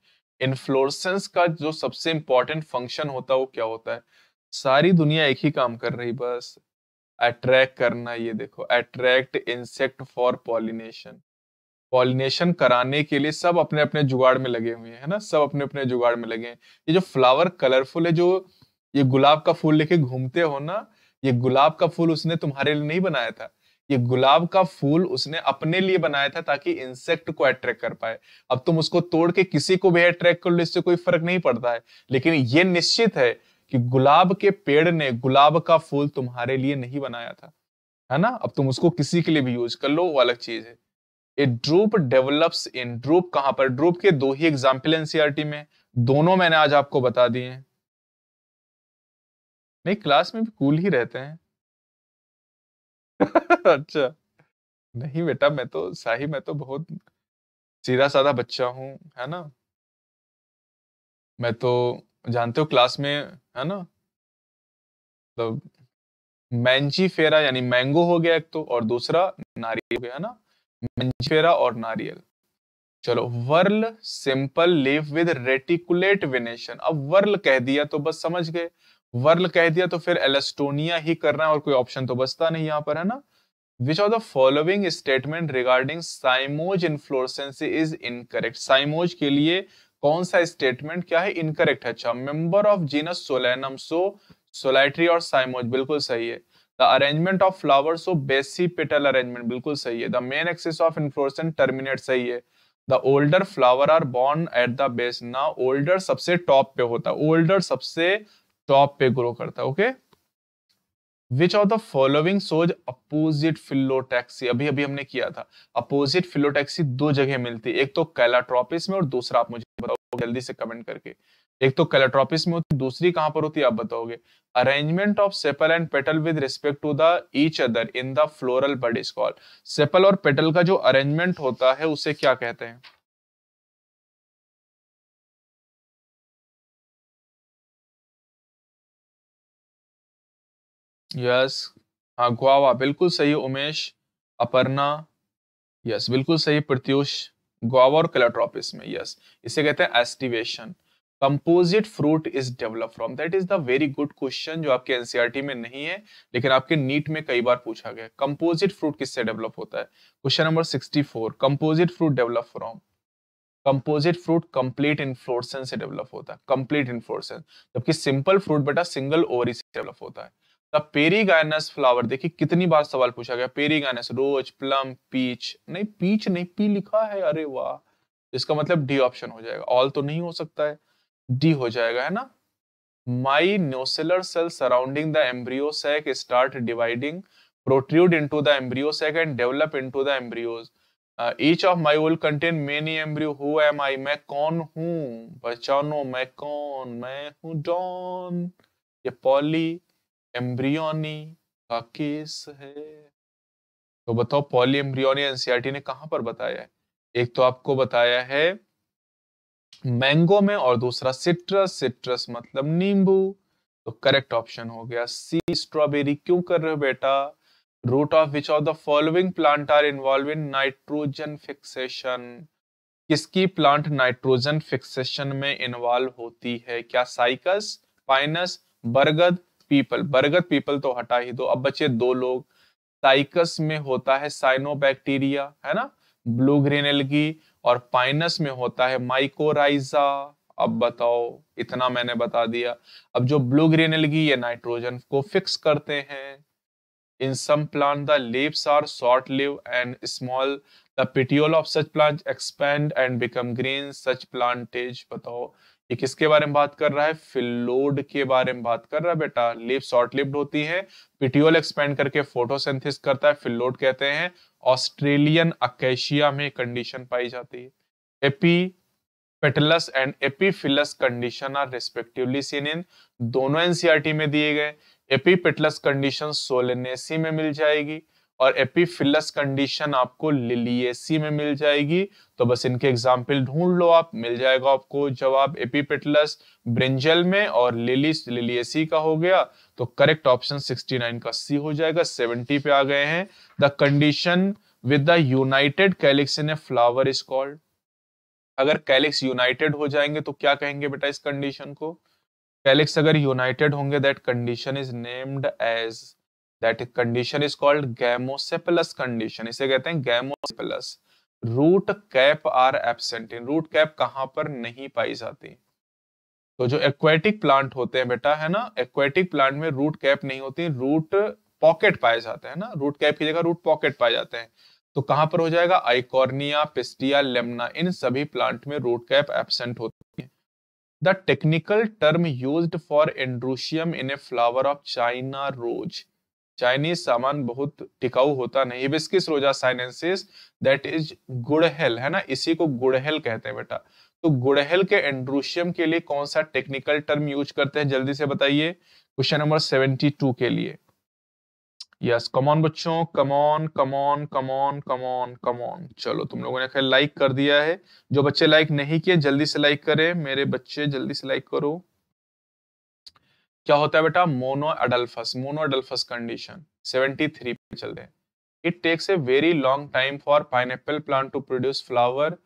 inflorescence का जो सबसे इंपॉर्टेंट फंक्शन होता है वो क्या होता है सारी दुनिया एक ही काम कर रही बस अट्रैक्ट करना ये देखो attract insect for pollination pollination कराने के लिए सब अपने अपने जुगाड़ में लगे हुए हैं ना सब अपने अपने जुगाड़ में लगे हैं ये जो फ्लावर कलरफुल है जो ये गुलाब का फूल लेके घूमते हो ना ये गुलाब का फूल उसने तुम्हारे लिए नहीं बनाया था ये गुलाब का फूल उसने अपने लिए बनाया था ताकि इंसेक्ट को अट्रैक्ट कर पाए अब तुम उसको तोड़ के किसी को भी अट्रैक्ट कर लो इससे कोई फर्क नहीं पड़ता है लेकिन ये निश्चित है कि गुलाब के पेड़ ने गुलाब का फूल तुम्हारे लिए नहीं बनाया था है ना अब तुम उसको किसी के लिए भी यूज कर लो वो अलग चीज है a drupe develops in drupe कहां पर ड्रूप के दो ही एग्जाम्पल एनसीआरटी में दोनों मैंने आज आपको बता दिए हैं नहीं क्लास में भी कूल ही रहते हैं अच्छा नहीं बेटा मैं तो शाही मैं तो बहुत सीधा साधा बच्चा हूं है ना मैं तो जानते हो क्लास में है ना तो मैंची फेरा यानी मैंगो हो गया एक तो और दूसरा नारियल हो गया ना मैंची फेरा और नारियल चलो whorl simple leave with reticulate venation अब वर्ल कह दिया तो बस समझ गए वर्ल कह दिया तो फिर एलेस्टोनिया ही करना है और कोई ऑप्शन तो बचता नहीं यहाँ पर है ना which of the following statement regarding cymose inflorescence is incorrect cymose के लिए कौन सा स्टेटमेंट क्या है इनकरेक्ट है अच्छा member of genus solanum so solitary और साइमोज बिल्कुल सही है the arrangement of flower so basipetal arrangement बिल्कुल सही है the main axis of inflorescence terminate सही है the older flower are borne at the base ना ओल्डर सबसे टॉप पे होता है ओल्डर सबसे टॉप पे ग्रो करता है okay which of the following shows opposite phyllotaxy अभी अभी हमने किया था अपोजिट फिलोटैक्सी दो जगह मिलती है एक तो कैलाट्रोपिस में और दूसरा आप मुझे जल्दी से कमेंट करके एक तो कलेट्रोपिस में होती दूसरी कहां पर होती है आप बताओगे arrangement of sepal and petal with respect to the each other in the floral bud is called sepal और पेटल का जो अरेंजमेंट होता है उसे क्या कहते हैं यस yes. हाँ गुआवा बिल्कुल सही उमेश अपर्णा यस yes, बिल्कुल सही प्रत्युष गोवर और में यस इसे कहते हैं aestivation composite fruit is develop from that is the very good question जो आपके एनसीआरटी e में नहीं है लेकिन आपके नीट में कई बार पूछा गया कंपोजिट फ्रूट किससे डेवलप होता है question number 64 composite fruit develop from composite fruit complete inflorescence से डेवलप होता है कंप्लीट इन्फ्लोरसेंस जबकि सिंपल फ्रूट बेटा सिंगल ओवरी से डेवलप होता है द पेरीगाइनस फ्लावर देखिए कितनी बार सवाल पूछा गया पेरीगाइनस रोज प्लम पीच नहीं पीच नहीं पी लिखा है अरे वाह इसका मतलब डी ऑप्शन हो जाएगा ऑल तो नहीं हो सकता है डी हो जाएगा है ना my nucellar cell surrounding the embryo sac start dividing protrude into the embryo sac and develop into the embryos. Uh, each of my will contain many embryo. Who am मैं कौन हूं बचानो मैं कौन मैं हूं डॉन ये पॉली एम्ब्रियोनी का केस है तो बताओ पॉली एम्ब्रियोनी एनसीआरटी ने कहां पर बताया है एक तो आपको बताया है मैंगो में और दूसरा सिट्रस सिट्रस मतलब नींबू तो करेक्ट ऑप्शन हो गया सी स्ट्रॉबेरी क्यों कर रहे हो बेटा root of which of the following plant are involve in nitrogen fixation किसकी प्लांट नाइट्रोजन फिक्सेशन में इन्वॉल्व होती है क्या साइकस पाइनस बरगद पीपल बरगद पीपल तो हटा ही दो अब बचे दो लोग साइकस में होता है साइनोबैक्टीरिया है ना ब्लू ग्रीन एलगी और पाइनस में होता है माइकोराइजा अब बताओ इतना मैंने बता दिया अब जो ब्लू ग्रीन एलगी ये नाइट्रोजन को फिक्स करते हैं in some plant the leaves are short lived and small the petiole of such plant expand and become green such plants बताओ ये किसके बारे में बात कर रहा है फिलोड के बारे में बात कर रहा है बेटा लिप शॉर्ट लिप्ड होती है पिटियोल एक्सपेंड करके फोटोसेंथिस करता है फिलोड कहते हैं ऑस्ट्रेलियन अकेशिया में कंडीशन पाई जाती है epipetalous and epiphyllous condition are respectively seen in दोनों एनसीआरटी में दिए गए एपीपेटलस कंडीशन सोलेनेसी में मिल जाएगी और एपिफिलस कंडीशन आपको लिलियसी में मिल जाएगी तो बस इनके एग्जाम्पल ढूंढ लो आप मिल जाएगा आपको जवाब एपिपिटलस ब्रिंजल में और लिलिस लिलियसी का हो गया तो करेक्ट ऑप्शन 69 का सी हो जाएगा 70 पे आ गए हैं the condition with the united calyx in a flower is called अगर कैलिक्स यूनाइटेड हो जाएंगे तो क्या कहेंगे बेटा इस कंडीशन को कैलिक्स अगर यूनाइटेड होंगे that condition is named as that condition is called gamosepalous condition इसे कहते हैं gamosepalous root cap are absent in root cap कहां पर नहीं पाई जाती तो जो एक्वेटिक प्लांट होते हैं बेटा है ना एक्वेटिक प्लांट में रूट कैप नहीं होती रूट पॉकेट पाए जाते हैं ना रूट कैप की जगह रूट पॉकेट पाए जाते हैं तो कहां पर हो जाएगा आइकॉर्निया पिस्टिया लेमना इन सभी प्लांट में रूट कैप एबसेंट होती है the technical term used for androecium in a flower of China rose Chinese सामान बहुत टिकाऊ होता नहीं बिस्किस रोजा साइनेंसिस दैट इज गुड़हेल है ना इसी को गुड़हेल कहते हैं बेटा तो गुड़हेल के एंड्रूशियम के लिए कौन सा टेक्निकल टर्म यूज करते हैं जल्दी से बताइए क्वेश्चन नंबर सेवेंटी टू के लिए यस कमॉन बच्चों come on come on come on come on come on चलो तुम लोगों ने खैर लाइक कर दिया है जो बच्चे लाइक नहीं किए जल्दी से लाइक करें मेरे बच्चे जल्दी से लाइक करो क्या होता है बेटा monadelphous monadelphous condition 73 पे चल रहे हैं it takes a very long time for pineapple plant to produce flower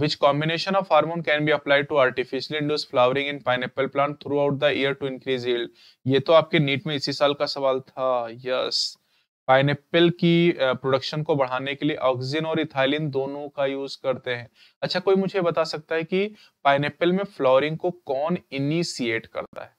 which combination of hormone can be applied to artificially induce in pineapple plant throughout the year to increase yield ये तो आपके नीट में इसी साल का सवाल था यस पाइनएप्पल की प्रोडक्शन uh, को बढ़ाने के लिए ऑक्सीजन और इथाइलिन दोनों का यूज करते हैं अच्छा कोई मुझे बता सकता है कि पाइनएप्पल में फ्लावरिंग को कौन इनिशिएट करता है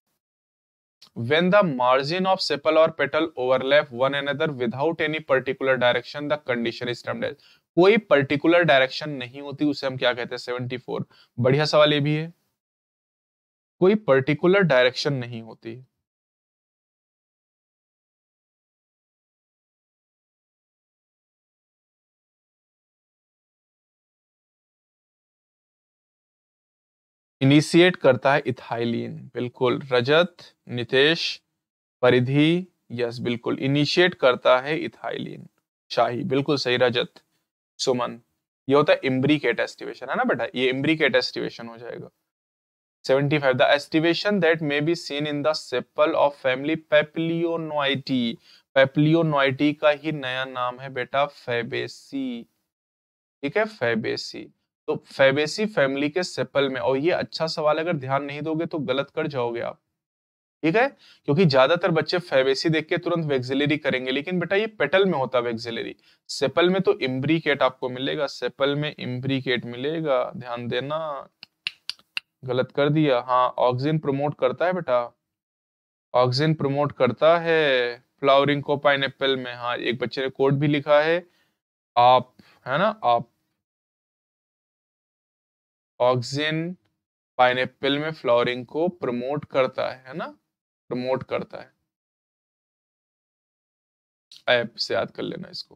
when the margin of sepal or petal overlap one another without any particular direction the condition is termed as कोई पर्टिकुलर डायरेक्शन नहीं होती उसे हम क्या कहते हैं सेवेंटी फोर बढ़िया सवाल ये भी है कोई पर्टिकुलर डायरेक्शन नहीं होती इनिशिएट करता है इथाइलिन बिल्कुल रजत नितेश परिधि यस बिल्कुल इनिशिएट करता है इथाइलिन शाही बिल्कुल सही रजत सुमन ये होता है इम्ब्रिकेट एस्टिवेशन है ना बेटा ये इम्ब्रिकेट एस्टिवेशन हो जाएगा 75 the aestivation that may be seen in the sepal of family papilionoideae papilionoideae का ही नया नाम है बेटा फेबेसी ठीक है फेबेसी तो फेबेसी फैमिली के सेपल में और ये अच्छा सवाल अगर ध्यान नहीं दोगे तो गलत कर जाओगे आप ठीक है क्योंकि ज्यादातर बच्चे फेबेसी देख के तुरंत वेक्सिलरी करेंगे लेकिन बेटा ये पेटल में होता वेक्सिलरी सेपल में तो इम्ब्रिकेट आपको मिलेगा सेपल में इम्ब्रिकेट मिलेगा ध्यान देना गलत कर दिया हाँ ऑक्सीजन प्रमोट करता है बेटा ऑक्सीजन प्रमोट करता है फ्लावरिंग को पाइन में हाँ एक बच्चे ने कोड भी लिखा है आप है ना आप ऑक्सीजन पाइनएप्पल में फ्लावरिंग को प्रमोट करता है ना प्रमोट करता है ऐप से याद कर लेना इसको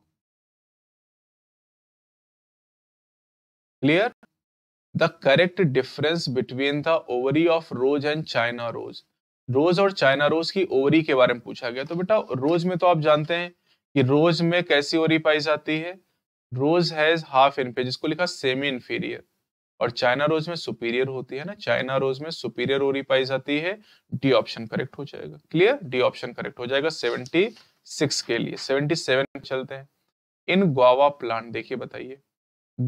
clear the correct difference between the ovary of rose and China rose rose और चाइना रोज की ओवरी के बारे में पूछा गया तो बेटा रोज में तो आप जानते हैं कि रोज में कैसी ओवरी पाई जाती है रोज हैज हाफ इनफे जिसको लिखा सेमी इन्फीरियर और चाइना रोज में सुपीरियर होती है ना चाइना रोज में सुपीरियर ओरी पाई जाती है डी ऑप्शन करेक्ट हो जाएगा क्लियर डी ऑप्शन करेक्ट हो जाएगा सेवेंटी सिक्स के लिए सेवेंटी सेवन चलते हैं इन गोवा प्लांट देखिए बताइए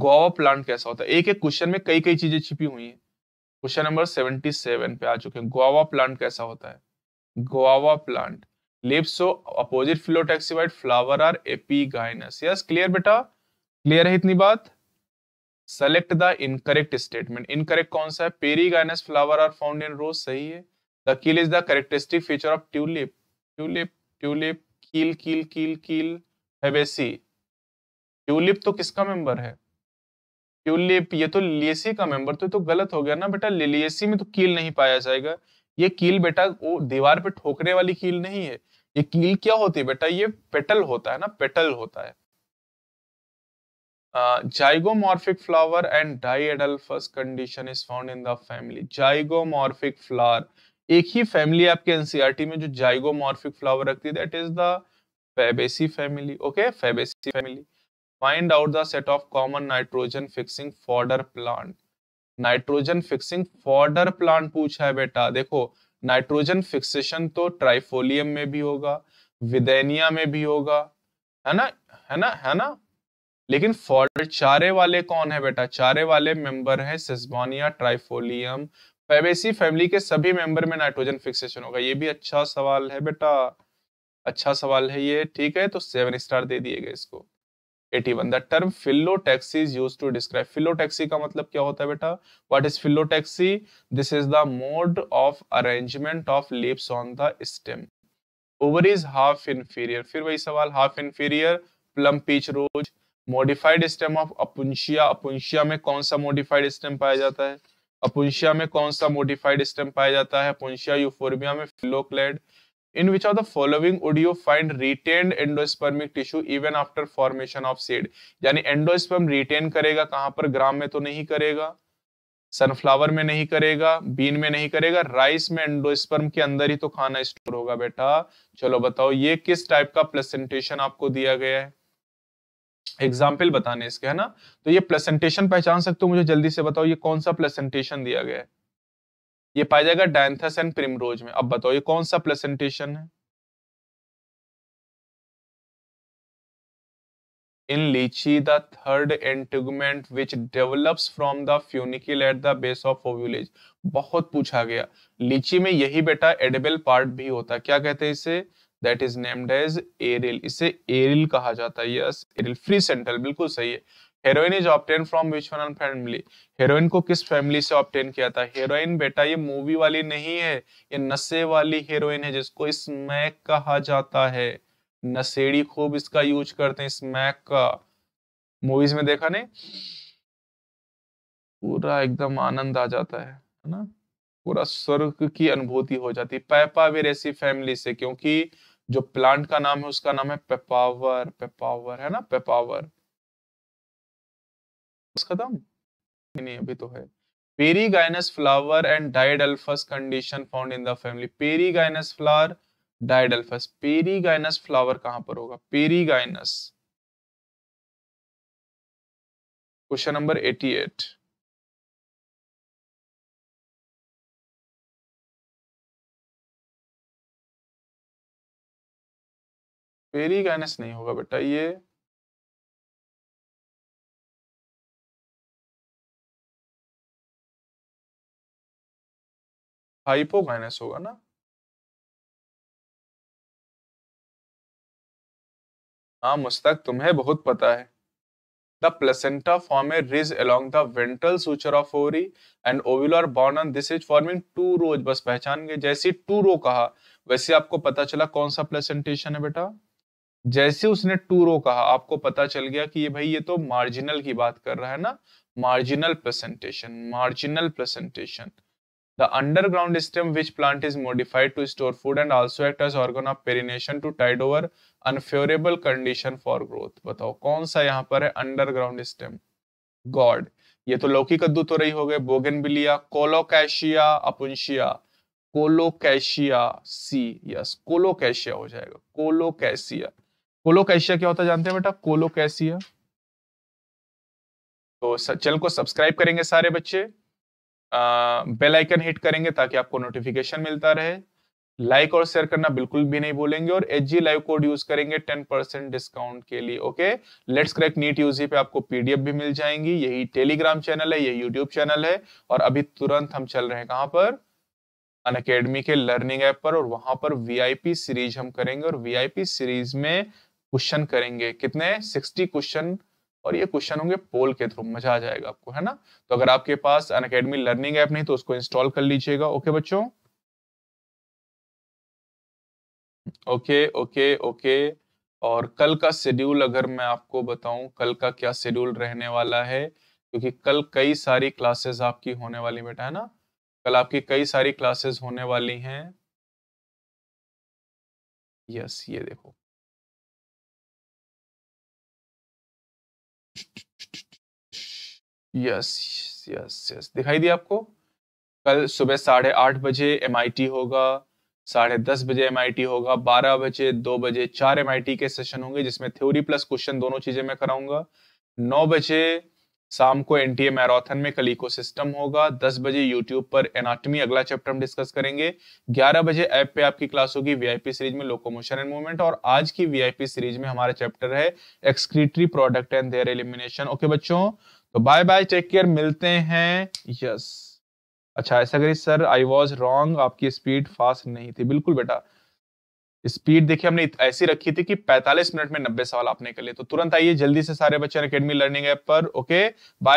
गोवा प्लांट कैसा होता है एक एक क्वेश्चन में कई कई चीजें छिपी हुई हैं क्वेश्चन नंबर सेवेंटी सेवन पे आ चुके हैं गोवा प्लांट कैसा होता है गोवा प्लांट लिप्सो अपोजिट फ्लोटैक्सीवाइड फ्लावर आर गाइनस यस क्लियर बेटा क्लियर है इतनी बात select the incorrect statement incorrect कौन सा है perigynous flower are found in rose सही है the keel is the characteristic feature of tulip tulip tulip keel keel keel कील हेबेसी ट्यूलिप तो किसका मेंबर है ट्यूलिप ये तो लिएसी का मेंबर तो तो गलत हो गया ना बेटा लिलियसी में तो कील नहीं पाया जाएगा ये कील बेटा वो दीवार पे ठोकने वाली कील नहीं है ये कील क्या होती है बेटा ये पेटल होता है ना पेटल होता है Uh, flower and and diadelphus condition is found in the family zygomorphic flower एक ही फैमिली आपके एनसीईआरटी e में जो जाइगोमॉर्फिक फ्लावर रखती है that is the Fabaceae family okay fabaceae family find out the set of common nitrogen fixing fodder plant nitrogen fixing fodder plant पूछा है बेटा देखो नाइट्रोजन फिक्सेशन तो ट्राइफोलियम में भी होगा विदेनिया में भी होगा है ना है ना है ना लेकिन फॉल्डर चारे वाले कौन है बेटा चारे वाले मेंबर है सेस्बोनिया ट्राइफोलियम फेबेसी फैमिली के सभी मेंबर में नाइट्रोजन फिक्सेशन होगा ये भी अच्छा सवाल है बेटा अच्छा सवाल है ये ठीक है तो सेवन स्टार दे दिए गए इसको 81 the term phyllotaxy is used to describe phyllotaxy का मतलब क्या होता है बेटा what is phyllotaxy this is the mode of arrangement of leaves on the stem ovary is half inferior फिर वही सवाल half inferior plum peach rose modified stem of opuntia opuntia में कौन सा मॉडिफाइड स्टेम पाया जाता है अपुंशिया में कौन सा मॉडिफाइड स्टेम पाया जाता है अपुंशिया यूफोर्मिया में phylloclade in which of the following would you find retain endospermic tissue even after formation of seed यानी एंडोस्पर्म रिटेन करेगा कहां पर ग्राम में तो नहीं करेगा सनफ्लावर में नहीं करेगा बीन में नहीं करेगा राइस में एंडोस्पर्म के अंदर ही तो खाना स्टोर होगा बेटा चलो बताओ ये किस टाइप का प्लेसेंटेशन आपको दिया गया है एग्जाम्पल बताने इसके है ना तो ये प्लेसेंटेशन पहचान सकते हो मुझे जल्दी से बताओ ये कौन सा प्लेसेंटेशन दिया गया है ये पाया जाएगा डायंथस एंड प्रिमरोज में अब बताओ ये कौन सा प्लेसेंटेशन है in litchi the third integument which develops from the funicle at the base of ovules बहुत पूछा गया लीची में यही बेटा एडेबल पार्ट भी होता क्या कहते हैं इसे that is named as aril इसे एरिल कहा जाता है यस एरिल फ्री सेंट्रल बिल्कुल सही है heroin is obtained from which one family heroin को किस फैमिली से ऑप्टेन किया था हेरोइन बेटा ये मूवी वाली नहीं है ये नशे वाली हेरोइन है जिसको स्मैक कहा जाता है नशेड़ी खूब इसका यूज करते हैं स्मैक का मूवीज में देखा नहीं पूरा एकदम आनंद आ जाता है है ना पूरा स्वर्ग की अनुभूति हो जाती है पैपा वेर ऐसी फैमिली से क्योंकि जो प्लांट का नाम है उसका नाम है पेपावर पेपावर है ना पेपावर खत्म नहीं अभी तो है perigynous flower and diadelphous condition found in the family perigynous flower peri perigynous flower कहां पर होगा perigynous question number eight perigynous नहीं होगा बेटा ये हाइपोगाइनस होगा ना हाँ मुस्तक तुम्हें बहुत पता है The placenta form a ridge along the ventral suture of ovary and ovular bond on this ridge forming two rows. बस पहचान गए जैसे टू रो कहा वैसे आपको पता चला कौन सा प्लेसेंटेशन है बेटा जैसे उसने टू रो कहा आपको पता चल गया कि ये भाई ये तो मार्जिनल की बात कर रहा है ना marginal placentation marginal placentation the underground stem which plant is modified to store food and also act as organ of perennation to tide over unfavourable condition for growth बताओ कौन सा यहाँ पर है अंडरग्राउंड स्टेम गॉड ये तो लौकी कद्दू तो रही हो गए बिलिया कोलोकैशिया अपुंशिया कोलोकैशिया सी यस कोलोकैशिया हो जाएगा कोलोकैशिया कोलोकैशिया क्या होता है जानते हैं बेटा कोलोकैशिया तो चैनल को सब्सक्राइब करेंगे सारे बच्चे आ, बेल आइकन हिट करेंगे ताकि आपको नोटिफिकेशन मिलता रहे लाइक और शेयर करना बिल्कुल भी नहीं बोलेंगे और H G live code use करेंगे टेन परसेंट डिस्काउंट के लिए okay let's crack NEET UG पे आपको पीडीएफ भी मिल जाएंगी यही टेलीग्राम चैनल है यही यूट्यूब चैनल है और अभी तुरंत हम चल रहे हैं कहाँ पर अन अकेडमी के लर्निंग ऐप पर और वहां पर वीआईपी सीरीज हम करेंगे और वी सीरीज में क्वेश्चन करेंगे कितने 60 क्वेश्चन और ये क्वेश्चन होंगे पोल के थ्रू मजा आ जाएगा आपको है ना तो अगर आपके पास अन अकेडमी लर्निंग ऐप नहीं तो उसको इंस्टॉल कर लीजिएगा ओके बच्चों ओके ओके ओके और कल का शेड्यूल अगर मैं आपको बताऊं कल का क्या शेड्यूल रहने वाला है क्योंकि कल कई सारी क्लासेस आपकी होने वाली बेटा है ना कल आपकी कई सारी क्लासेस होने वाली हैं यस ये देखो यस यस यस दिखाई दिया आपको कल सुबह साढ़े आठ बजे एम होगा साढ़े दस बजे एम होगा बारह बजे दो बजे चार एम के सेशन होंगे जिसमें थ्योरी प्लस क्वेश्चन दोनों चीजें मैं कराऊंगा नौ बजे शाम को एन टी मैराथन में कल इको सिस्टम होगा दस बजे यूट्यूब पर एनाटमी अगला चैप्टर हम डिस्कस करेंगे ग्यारह बजे ऐप पे आपकी क्लास होगी वीआईपी सीरीज में लोकोमोशन एंड मूवमेंट और आज की वीआईपी सीरीज में हमारा चैप्टर है excretory product and their elimination okay बच्चों तो बाय बाय टेक केयर मिलते हैं यस अच्छा ऐसा करिए सर आई वॉज रॉन्ग आपकी स्पीड फास्ट नहीं थी बिल्कुल बेटा स्पीड देखिए हमने ऐसी रखी थी कि 45 मिनट में 90 सवाल आपने कर लिए तो तुरंत आइए जल्दी से सारे बच्चे अकेडमी लर्निंग ऐप पर ओके बाय